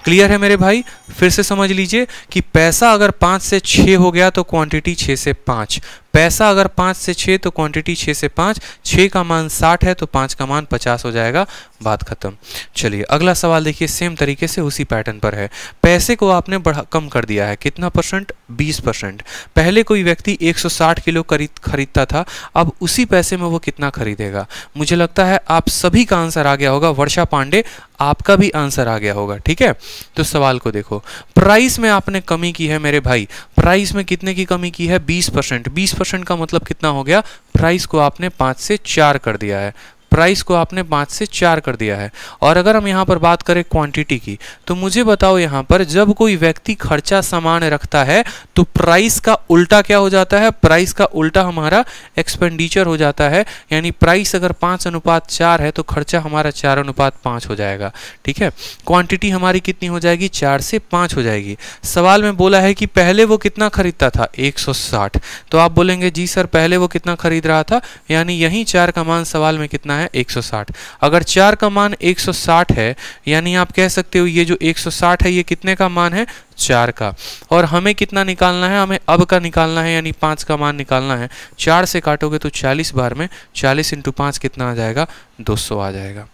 क्लियर है मेरे भाई फिर से समझ लीजिए कि पैसा अगर पाँच से छः हो गया तो क्वांटिटी छः से पाँच पैसा अगर पाँच से छः तो क्वांटिटी छः से पाँच छः का मान साठ है तो पाँच का मान पचास हो जाएगा बात ख़त्म चलिए अगला सवाल देखिए सेम तरीके से उसी पैटर्न पर है पैसे को आपने बढ़ा कम कर दिया है कितना परसेंट 20 परसेंट पहले कोई व्यक्ति 160 किलो खरीद खरीदता था अब उसी पैसे में वो कितना खरीदेगा मुझे लगता है आप सभी का आंसर आ गया होगा वर्षा पांडे आपका भी आंसर आ गया होगा ठीक है तो सवाल को देखो प्राइस में आपने कमी की है मेरे भाई प्राइस में कितने की कमी की है 20 परसेंट बीस परसेंट का मतलब कितना हो गया प्राइस को आपने पांच से चार कर दिया है प्राइस को आपने पाँच से चार कर दिया है और अगर हम यहाँ पर बात करें क्वांटिटी की तो मुझे बताओ यहाँ पर जब कोई व्यक्ति खर्चा सामान रखता है तो प्राइस का उल्टा क्या हो जाता है प्राइस का उल्टा हमारा एक्सपेंडिचर हो जाता है यानी प्राइस अगर पाँच अनुपात चार है तो खर्चा हमारा चार अनुपात पाँच हो जाएगा ठीक है क्वांटिटी हमारी कितनी हो जाएगी चार से पाँच हो जाएगी सवाल में बोला है कि पहले वो कितना खरीदता था एक तो आप बोलेंगे जी सर पहले वो कितना खरीद रहा था यानी यही चार का मान सवाल में कितना है है 160 अगर चार का मान 160 है यानी आप कह सकते हो ये जो 160 है ये कितने का मान है चार का और हमें कितना निकालना है हमें अब का निकालना है यानी पाँच का मान निकालना है चार से काटोगे तो चालीस बार में चालीस इंटू पाँच कितना आ जाएगा दो आ जाएगा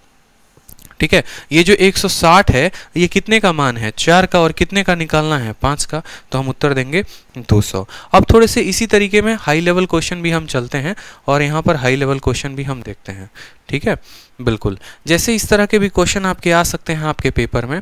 ठीक है ये जो 160 है ये कितने का मान है चार का और कितने का निकालना है पाँच का तो हम उत्तर देंगे 200 अब थोड़े से इसी तरीके में हाई लेवल क्वेश्चन भी हम चलते हैं और यहाँ पर हाई लेवल क्वेश्चन भी हम देखते हैं ठीक है बिल्कुल जैसे इस तरह के भी क्वेश्चन आपके आ सकते हैं आपके पेपर में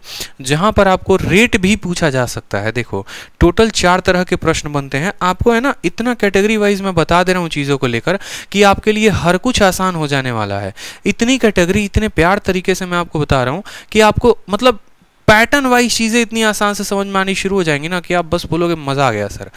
जहां पर आपको रेट भी पूछा जा सकता है देखो टोटल चार तरह के प्रश्न बनते हैं आपको है ना इतना कैटेगरी वाइज मैं बता दे रहा हूँ चीज़ों को लेकर कि आपके लिए हर कुछ आसान हो जाने वाला है इतनी कैटेगरी इतने प्यार तरीके से मैं आपको बता रहा हूँ कि आपको मतलब पैटर्न वाइज चीज़ें इतनी आसान से समझ में आनी शुरू हो जाएंगी ना कि आप बस बोलोगे मज़ा आ गया सर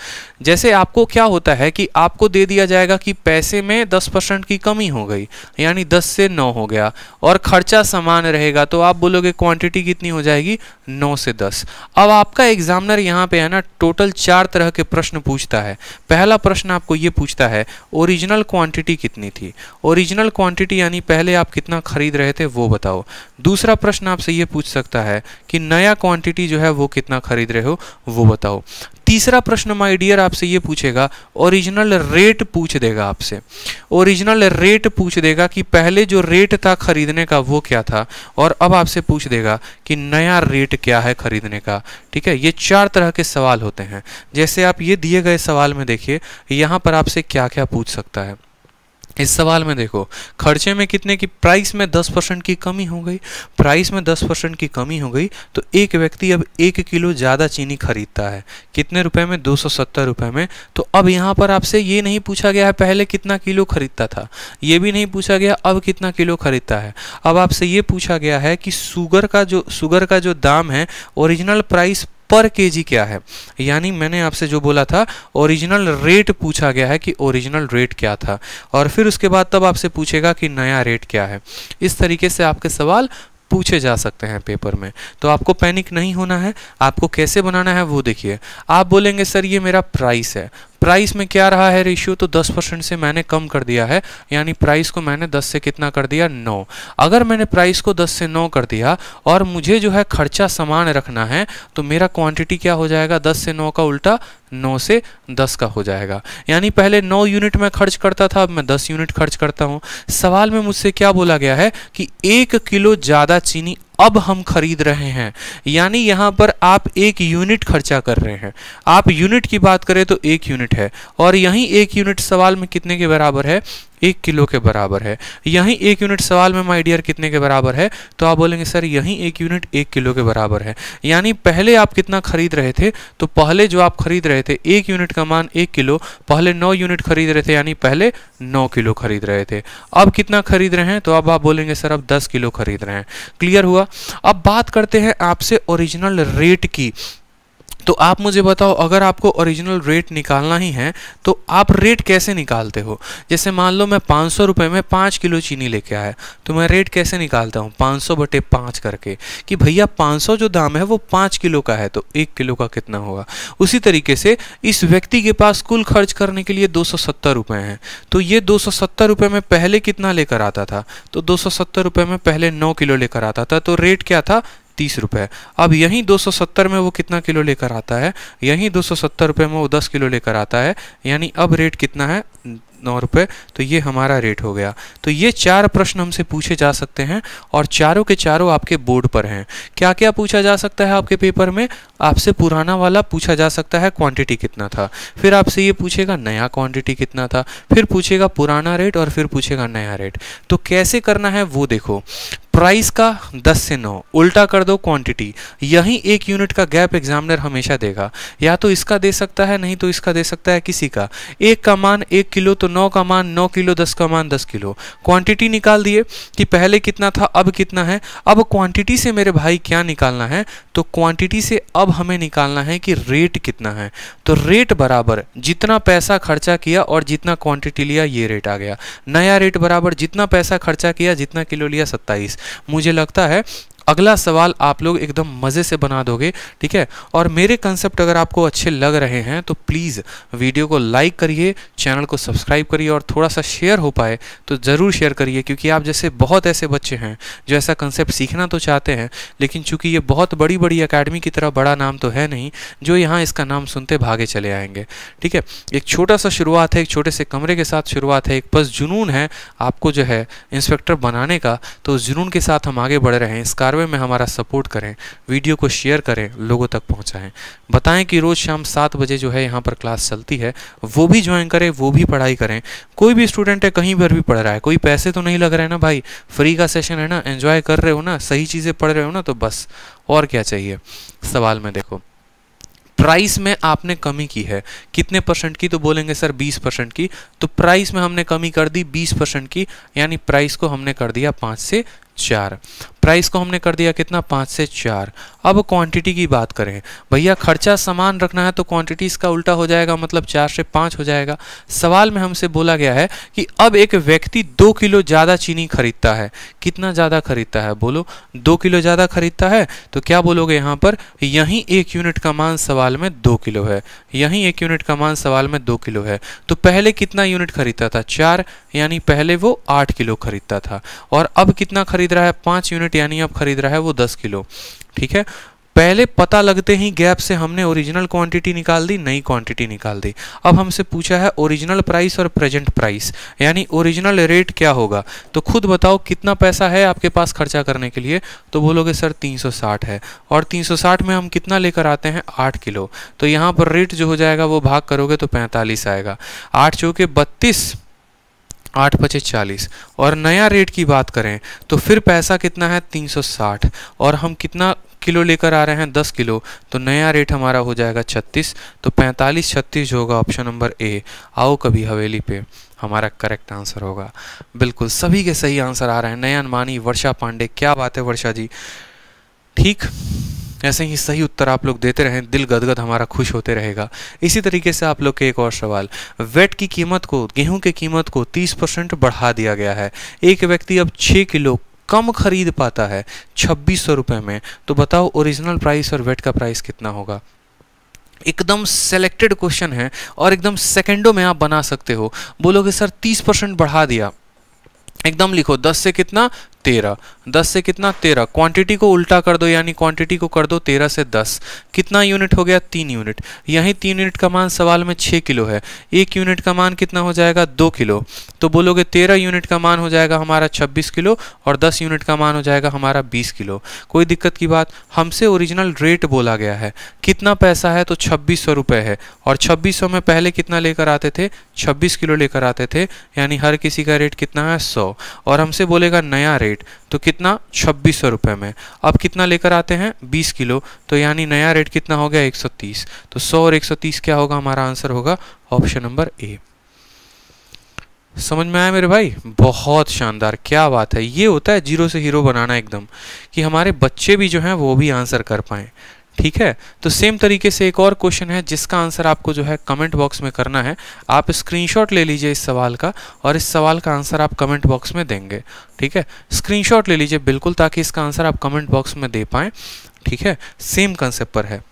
जैसे आपको क्या होता है कि आपको दे दिया जाएगा कि पैसे में दस परसेंट की कमी हो गई यानी दस से नौ हो गया और खर्चा समान रहेगा तो आप बोलोगे क्वांटिटी कितनी हो जाएगी नौ से दस अब आपका एग्जामिनर यहाँ पे है ना टोटल चार तरह के प्रश्न पूछता है पहला प्रश्न आपको ये पूछता है ओरिजिनल क्वांटिटी कितनी थी ओरिजिनल क्वांटिटी यानी पहले आप कितना खरीद रहे थे वो बताओ दूसरा प्रश्न आपसे ये पूछ सकता है कि नया क्वांटिटी जो है वो कितना खरीद रहे हो वो बताओ तीसरा प्रश्न माय डियर आपसे ये पूछेगा ओरिजिनल रेट पूछ देगा आपसे ओरिजिनल रेट पूछ देगा कि पहले जो रेट था खरीदने का वो क्या था और अब आपसे पूछ देगा कि नया रेट क्या है खरीदने का ठीक है ये चार तरह के सवाल होते हैं जैसे आप ये दिए गए सवाल में देखिए यहाँ पर आपसे क्या क्या पूछ सकता है इस सवाल में देखो खर्चे में कितने की प्राइस में दस परसेंट की कमी हो गई प्राइस में दस परसेंट की कमी हो गई तो एक व्यक्ति अब एक किलो ज़्यादा चीनी खरीदता है कितने रुपए में दो सौ सत्तर में तो अब यहाँ पर आपसे ये नहीं पूछा गया है पहले कितना किलो खरीदता था ये भी नहीं पूछा गया अब कितना किलो खरीदता है अब आपसे ये पूछा गया है कि शुगर का जो शुगर का जो दाम है ओरिजिनल प्राइस पर केजी क्या है यानी मैंने आपसे जो बोला था ओरिजिनल रेट पूछा गया है कि ओरिजिनल रेट क्या था और फिर उसके बाद तब आपसे पूछेगा कि नया रेट क्या है इस तरीके से आपके सवाल पूछे जा सकते हैं पेपर में तो आपको पैनिक नहीं होना है आपको कैसे बनाना है वो देखिए आप बोलेंगे सर ये मेरा प्राइस है प्राइस में क्या रहा है रेशियो तो 10 परसेंट से मैंने कम कर दिया है यानी प्राइस को मैंने 10 से कितना कर दिया 9 अगर मैंने प्राइस को 10 से 9 कर दिया और मुझे जो है खर्चा समान रखना है तो मेरा क्वांटिटी क्या हो जाएगा 10 से 9 का उल्टा 9 से 10 का हो जाएगा यानी पहले 9 यूनिट में खर्च करता था अब मैं 10 यूनिट खर्च करता हूँ सवाल में मुझसे क्या बोला गया है कि एक किलो ज़्यादा चीनी अब हम खरीद रहे हैं यानी यहाँ पर आप एक यूनिट खर्चा कर रहे हैं आप यूनिट की बात करें तो एक यूनिट है और यही एक यूनिट सवाल में कितने के बराबर है एक किलो के बराबर है यहीं एक यूनिट सवाल में माई डियर कितने के बराबर है तो आप बोलेंगे सर यहीं एक यूनिट एक किलो के बराबर है यानी पहले आप कितना खरीद रहे थे तो पहले जो आप खरीद रहे थे एक यूनिट का मान एक किलो पहले नौ यूनिट खरीद रहे थे यानी पहले नौ किलो खरीद रहे थे अब कितना खरीद रहे हैं तो अब आप बोलेंगे सर अब दस किलो खरीद रहे हैं क्लियर हुआ अब बात करते हैं आपसे ओरिजिनल रेट की तो आप मुझे बताओ अगर आपको ओरिजिनल रेट निकालना ही है तो आप रेट कैसे निकालते हो जैसे मान लो मैं पाँच सौ रुपये में पाँच किलो चीनी लेके आया तो मैं रेट कैसे निकालता हूँ पाँच सौ बटे पाँच करके कि भैया पाँच सौ जो दाम है वो पाँच किलो का है तो एक किलो का कितना होगा उसी तरीके से इस व्यक्ति के पास कुल खर्च करने के लिए दो सौ सत्तर रुपये हैं तो ये दो सौ सत्तर रुपये में पहले कितना लेकर आता था तो दो सौ सत्तर रुपये में पहले नौ किलो लेकर आता था तो रेट क्या था तीस रुपये अब यहीं 270 में वो कितना किलो लेकर आता है यहीं 270 रुपये में वो दस किलो लेकर आता है यानी अब रेट कितना है नौ रुपये तो ये हमारा रेट हो गया तो ये चार प्रश्न हमसे पूछे जा सकते हैं और चारों के चारों आपके बोर्ड पर हैं क्या क्या पूछा जा सकता है आपके पेपर में आपसे पुराना वाला पूछा जा सकता है क्वांटिटी कितना था फिर आपसे ये पूछेगा नया क्वांटिटी कितना था फिर पूछेगा पुराना रेट और फिर पूछेगा नया रेट तो कैसे करना है वो देखो प्राइस का 10 से 9 उल्टा कर दो क्वांटिटी यही एक यूनिट का गैप एग्जामिनर हमेशा देगा या तो इसका दे सकता है नहीं तो इसका दे सकता है किसी का एक का मान एक किलो तो नौ का मान नौ किलो दस का मान दस किलो क्वांटिटी निकाल दिए कि पहले कितना था अब कितना है अब क्वांटिटी से मेरे भाई क्या निकालना है तो क्वांटिटी से अब हमें निकालना है कि रेट कितना है तो रेट बराबर जितना पैसा खर्चा किया और जितना क्वांटिटी लिया ये रेट आ गया नया रेट बराबर जितना पैसा खर्चा किया जितना किलो लिया सत्ताईस मुझे लगता है अगला सवाल आप लोग एकदम मज़े से बना दोगे ठीक है और मेरे कंसेप्ट अगर आपको अच्छे लग रहे हैं तो प्लीज़ वीडियो को लाइक करिए चैनल को सब्सक्राइब करिए और थोड़ा सा शेयर हो पाए तो ज़रूर शेयर करिए क्योंकि आप जैसे बहुत ऐसे बच्चे हैं जो ऐसा कंसेप्ट सीखना तो चाहते हैं लेकिन चूंकि ये बहुत बड़ी बड़ी अकेडमी की तरह बड़ा नाम तो है नहीं जो यहाँ इसका नाम सुनते भागे चले आएंगे ठीक है एक छोटा सा शुरुआत है एक छोटे से कमरे के साथ शुरुआत है एक बस जुनून है आपको जो है इंस्पेक्टर बनाने का तो जुनून के साथ हम आगे बढ़ रहे हैं इस कार्य सर्वे में हमारा सपोर्ट करें वीडियो को शेयर करें लोगों तक पहुंचाएं बताएं कि रोज़ शाम सात बजे जो है यहाँ पर क्लास चलती है वो भी ज्वाइन करें वो भी पढ़ाई करें कोई भी स्टूडेंट है कहीं पर भी पढ़ रहा है कोई पैसे तो नहीं लग रहे हैं ना भाई फ्री का सेशन है ना एन्जॉय कर रहे हो ना सही चीज़ें पढ़ रहे हो ना तो बस और क्या चाहिए सवाल में देखो प्राइस में आपने कमी की है कितने परसेंट की तो बोलेंगे सर 20 परसेंट की तो प्राइस में हमने कमी कर दी 20 परसेंट की यानी प्राइस को हमने कर दिया पाँच से चार प्राइस को हमने कर दिया कितना पाँच से चार अब क्वांटिटी की बात करें भैया खर्चा सामान रखना है तो क्वांटिटी इसका उल्टा हो जाएगा मतलब चार से पाँच हो जाएगा सवाल में हमसे बोला गया है कि अब एक व्यक्ति दो किलो ज़्यादा चीनी खरीदता है कितना ज़्यादा खरीदता है बोलो दो किलो ज़्यादा खरीदता है तो क्या बोलोगे यहाँ पर यहीं एक यूनिट का मान सवाल में दो किलो है यहीं एक यूनिट का मान सवाल में दो किलो है तो पहले कितना यूनिट खरीदता था चार यानी पहले वो आठ किलो खरीदता था और अब कितना खरीद खरीद रहा है पाँच यूनिट यानी अब खरीद रहा है वो दस किलो ठीक है पहले पता लगते ही गैप से हमने ओरिजिनल क्वांटिटी निकाल दी नई क्वांटिटी निकाल दी अब हमसे पूछा है ओरिजिनल प्राइस और प्रेजेंट प्राइस यानी ओरिजिनल रेट क्या होगा तो खुद बताओ कितना पैसा है आपके पास खर्चा करने के लिए तो बोलोगे सर 360 है और 360 में हम कितना लेकर आते हैं 8 किलो तो यहाँ पर रेट जो हो जाएगा वो भाग करोगे तो पैंतालीस आएगा आठ चौके बत्तीस आठ पचे चालीस और नया रेट की बात करें तो फिर पैसा कितना है तीन सौ साठ और हम कितना किलो लेकर आ रहे हैं दस किलो तो नया रेट हमारा हो जाएगा छत्तीस तो पैंतालीस छत्तीस जो होगा ऑप्शन नंबर ए आओ कभी हवेली पे हमारा करेक्ट आंसर होगा बिल्कुल सभी के सही आंसर आ रहे हैं नया मानी वर्षा पांडे क्या बात है वर्षा जी ठीक ऐसे ही सही उत्तर आप लोग देते रहें दिल गदगद हमारा खुश होते रहेगा इसी तरीके से आप लोग के एक और सवाल वेट की कीमत को गेहूं की कीमत को 30 परसेंट बढ़ा दिया गया है एक व्यक्ति अब 6 किलो कम खरीद पाता है छब्बीस सौ रुपये में तो बताओ ओरिजिनल प्राइस और वेट का प्राइस कितना होगा एकदम सेलेक्टेड क्वेश्चन है और एकदम सेकेंडों में आप बना सकते हो बोलोगे सर तीस बढ़ा दिया एकदम लिखो 10 से कितना तेरह दस से कितना तेरह क्वांटिटी को उल्टा कर दो यानी क्वांटिटी को कर दो तेरह से दस कितना यूनिट हो गया तीन यूनिट यही तीन यूनिट का मान सवाल में छः किलो है एक यूनिट का मान कितना हो जाएगा दो किलो तो बोलोगे तेरह यूनिट का मान हो जाएगा हमारा छब्बीस किलो और दस यूनिट का मान हो जाएगा हमारा बीस किलो कोई दिक्कत की बात हमसे ओरिजिनल रेट बोला गया है कितना पैसा है तो छब्बीस सौ रुपये है और छब्बीस सौ में पहले कितना लेकर आते थे छब्बीस किलो लेकर आते थे यानी हर किसी का रेट कितना है सौ और हमसे बोलेगा नया रेट रेट तो कितना छब्बीस सौ रुपये में अब कितना लेकर आते हैं बीस किलो तो यानी नया रेट कितना हो गया एक सौ तीस तो सौ और एक सौ तीस क्या होगा हमारा आंसर होगा ऑप्शन नंबर ए समझ में आया मेरे भाई बहुत शानदार क्या बात है ये होता है जीरो से हीरो बनाना एकदम कि हमारे बच्चे भी जो हैं वो भी आंसर कर पाएँ ठीक है तो सेम तरीके से एक और क्वेश्चन है जिसका आंसर आपको जो है कमेंट बॉक्स में करना है आप स्क्रीनशॉट ले लीजिए इस सवाल का और इस सवाल का आंसर आप कमेंट बॉक्स में देंगे ठीक है स्क्रीनशॉट ले लीजिए बिल्कुल ताकि इसका आंसर आप कमेंट बॉक्स में दे पाएँ ठीक है सेम कंसेप्ट पर है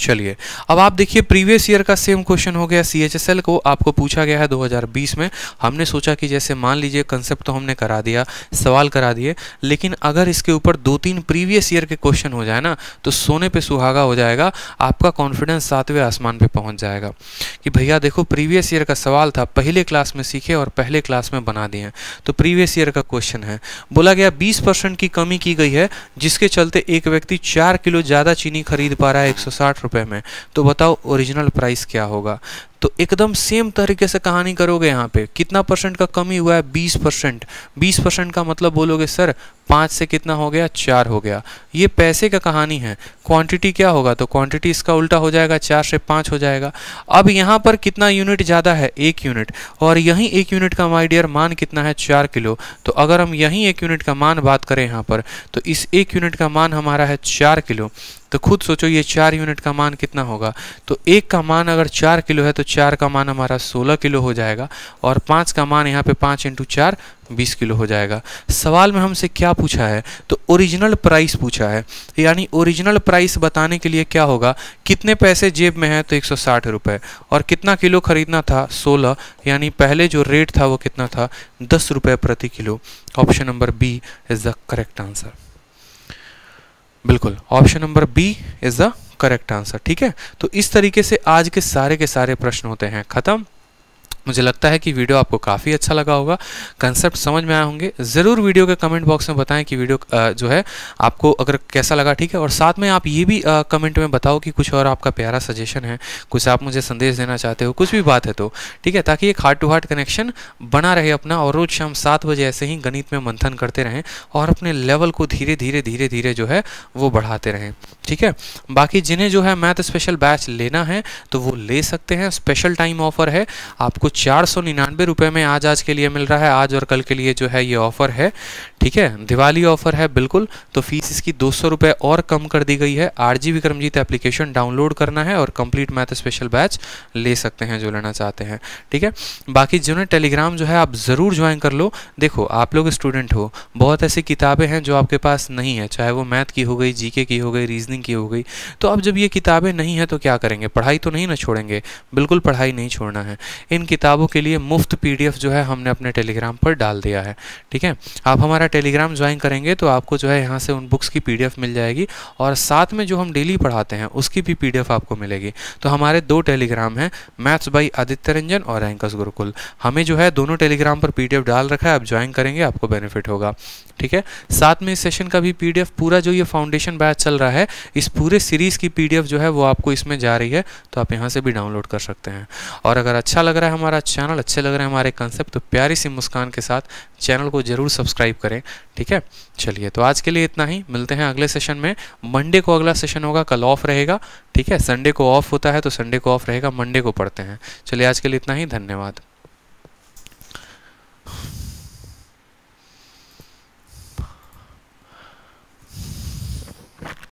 चलिए अब आप देखिए प्रीवियस ईयर का सेम क्वेश्चन हो गया सी को आपको पूछा गया है 2020 में हमने सोचा कि जैसे मान लीजिए कंसेप्ट तो हमने करा दिया सवाल करा दिए लेकिन अगर इसके ऊपर दो तीन प्रीवियस ईयर के क्वेश्चन हो जाए ना तो सोने पे सुहागा हो जाएगा आपका कॉन्फिडेंस सातवें आसमान पे पहुंच जाएगा कि भैया देखो प्रीवियस ईयर का सवाल था पहले क्लास में सीखे और पहले क्लास में बना दिए तो प्रीवियस ईयर का क्वेश्चन है बोला गया बीस परसेंट की कमी की गई है जिसके चलते एक व्यक्ति चार किलो ज़्यादा चीनी खरीद पा रहा है एक रुपये में तो बताओ ओरिजिनल प्राइस क्या होगा तो एकदम सेम तरीके से कहानी करोगे यहाँ पे कितना परसेंट का कमी हुआ है बीस परसेंट बीस परसेंट का मतलब बोलोगे सर पाँच से कितना हो गया चार हो गया ये पैसे का कहानी है क्वांटिटी क्या होगा तो क्वांटिटी इसका उल्टा हो जाएगा चार से पाँच हो जाएगा अब यहाँ पर कितना यूनिट ज़्यादा है एक यूनिट और यहीं एक यूनिट का माइडियर मान कितना है चार किलो तो अगर हम यहीं एक यूनिट का मान बात करें यहाँ पर तो इस एक यूनिट का मान हमारा है चार किलो तो खुद सोचो ये चार यूनिट का मान कितना होगा तो एक का मान अगर चार किलो है तो चार का मान हमारा सोलह किलो हो जाएगा और पाँच का मान यहाँ पे पाँच इंटू चार बीस किलो हो जाएगा सवाल में हमसे क्या पूछा है तो ओरिजिनल प्राइस पूछा है यानी ओरिजिनल प्राइस बताने के लिए क्या होगा कितने पैसे जेब में है तो एक सौ और कितना किलो खरीदना था सोलह यानी पहले जो रेट था वो कितना था दस रुपये प्रति kilo option number B is the correct answer बिल्कुल option number B is the correct answer ठीक है तो इस तरीके से आज के सारे के सारे प्रश्न होते हैं खत्म मुझे लगता है कि वीडियो आपको काफ़ी अच्छा लगा होगा कंसेप्ट समझ में आए होंगे ज़रूर वीडियो के कमेंट बॉक्स में बताएं कि वीडियो जो है आपको अगर कैसा लगा ठीक है और साथ में आप ये भी कमेंट में बताओ कि कुछ और आपका प्यारा सजेशन है कुछ आप मुझे संदेश देना चाहते हो कुछ भी बात है तो ठीक है ताकि एक हार्ट टू हार्ट कनेक्शन बना रहे अपना और रोज़ शाम सात बजे ऐसे ही गणित में मंथन करते रहें और अपने लेवल को धीरे धीरे धीरे धीरे जो है वो बढ़ाते रहें ठीक है बाकी जिन्हें जो है मैथ स्पेशल बैच लेना है तो वो ले सकते हैं स्पेशल टाइम ऑफर है आपको चार सौ निन्यानवे रुपये में आज आज के लिए मिल रहा है आज और कल के लिए जो है ये ऑफर है ठीक है दिवाली ऑफर है बिल्कुल तो फीस इसकी दो सौ रुपये और कम कर दी गई है R G Vikramjeet application download करना है और कंप्लीट मैथ स्पेशल बैच ले सकते हैं जो लेना चाहते हैं ठीक है बाकी जो है टेलीग्राम जो है आप ज़रूर ज्वाइन कर लो देखो आप लोग स्टूडेंट हो बहुत ऐसी किताबें हैं जो आपके पास नहीं है चाहे वो मैथ की हो गई जीके की हो गई रीजनिंग की हो गई तो अब जब ये किताबें नहीं है तो क्या करेंगे पढ़ाई तो नहीं ना छोड़ेंगे बिल्कुल पढ़ाई नहीं छोड़ना है इन किताबों के लिए मुफ्त पीडीएफ जो है हमने अपने टेलीग्राम पर डाल दिया है ठीक है आप हमारा टेलीग्राम ज्वाइन करेंगे तो आपको जो है यहाँ से उन बुक्स की पीडीएफ मिल जाएगी और साथ में जो हम डेली पढ़ाते हैं उसकी भी पीडीएफ आपको मिलेगी तो हमारे दो टेलीग्राम हैं मैथ्स बाई आदित्य रंजन और एंकस गुरुकुल हमें जो है दोनों टेलीग्राम पर पी डाल रखा है आप ज्वाइन करेंगे आपको बेनिफिट होगा ठीक है साथ में इस सेशन का भी पी पूरा जो ये फाउंडेशन बैच चल रहा है इस पूरे सीरीज़ की पी जो है वो आपको इसमें जा रही है तो आप यहाँ से भी डाउनलोड कर सकते हैं और अगर अच्छा लग रहा है हमारा हमारा चैनल अच्छे लग रहे हैं हमारे कंसेप्ट तो प्यारी सी मुस्कान के साथ चैनल को ज़रूर सब्सक्राइब करें ठीक है चलिए तो आज के लिए इतना ही मिलते हैं अगले सेशन में मंडे को अगला सेशन होगा कल ऑफ रहेगा ठीक है संडे को ऑफ होता है तो संडे को ऑफ रहेगा मंडे को पढ़ते हैं चलिए आज के लिए इतना ही धन्यवाद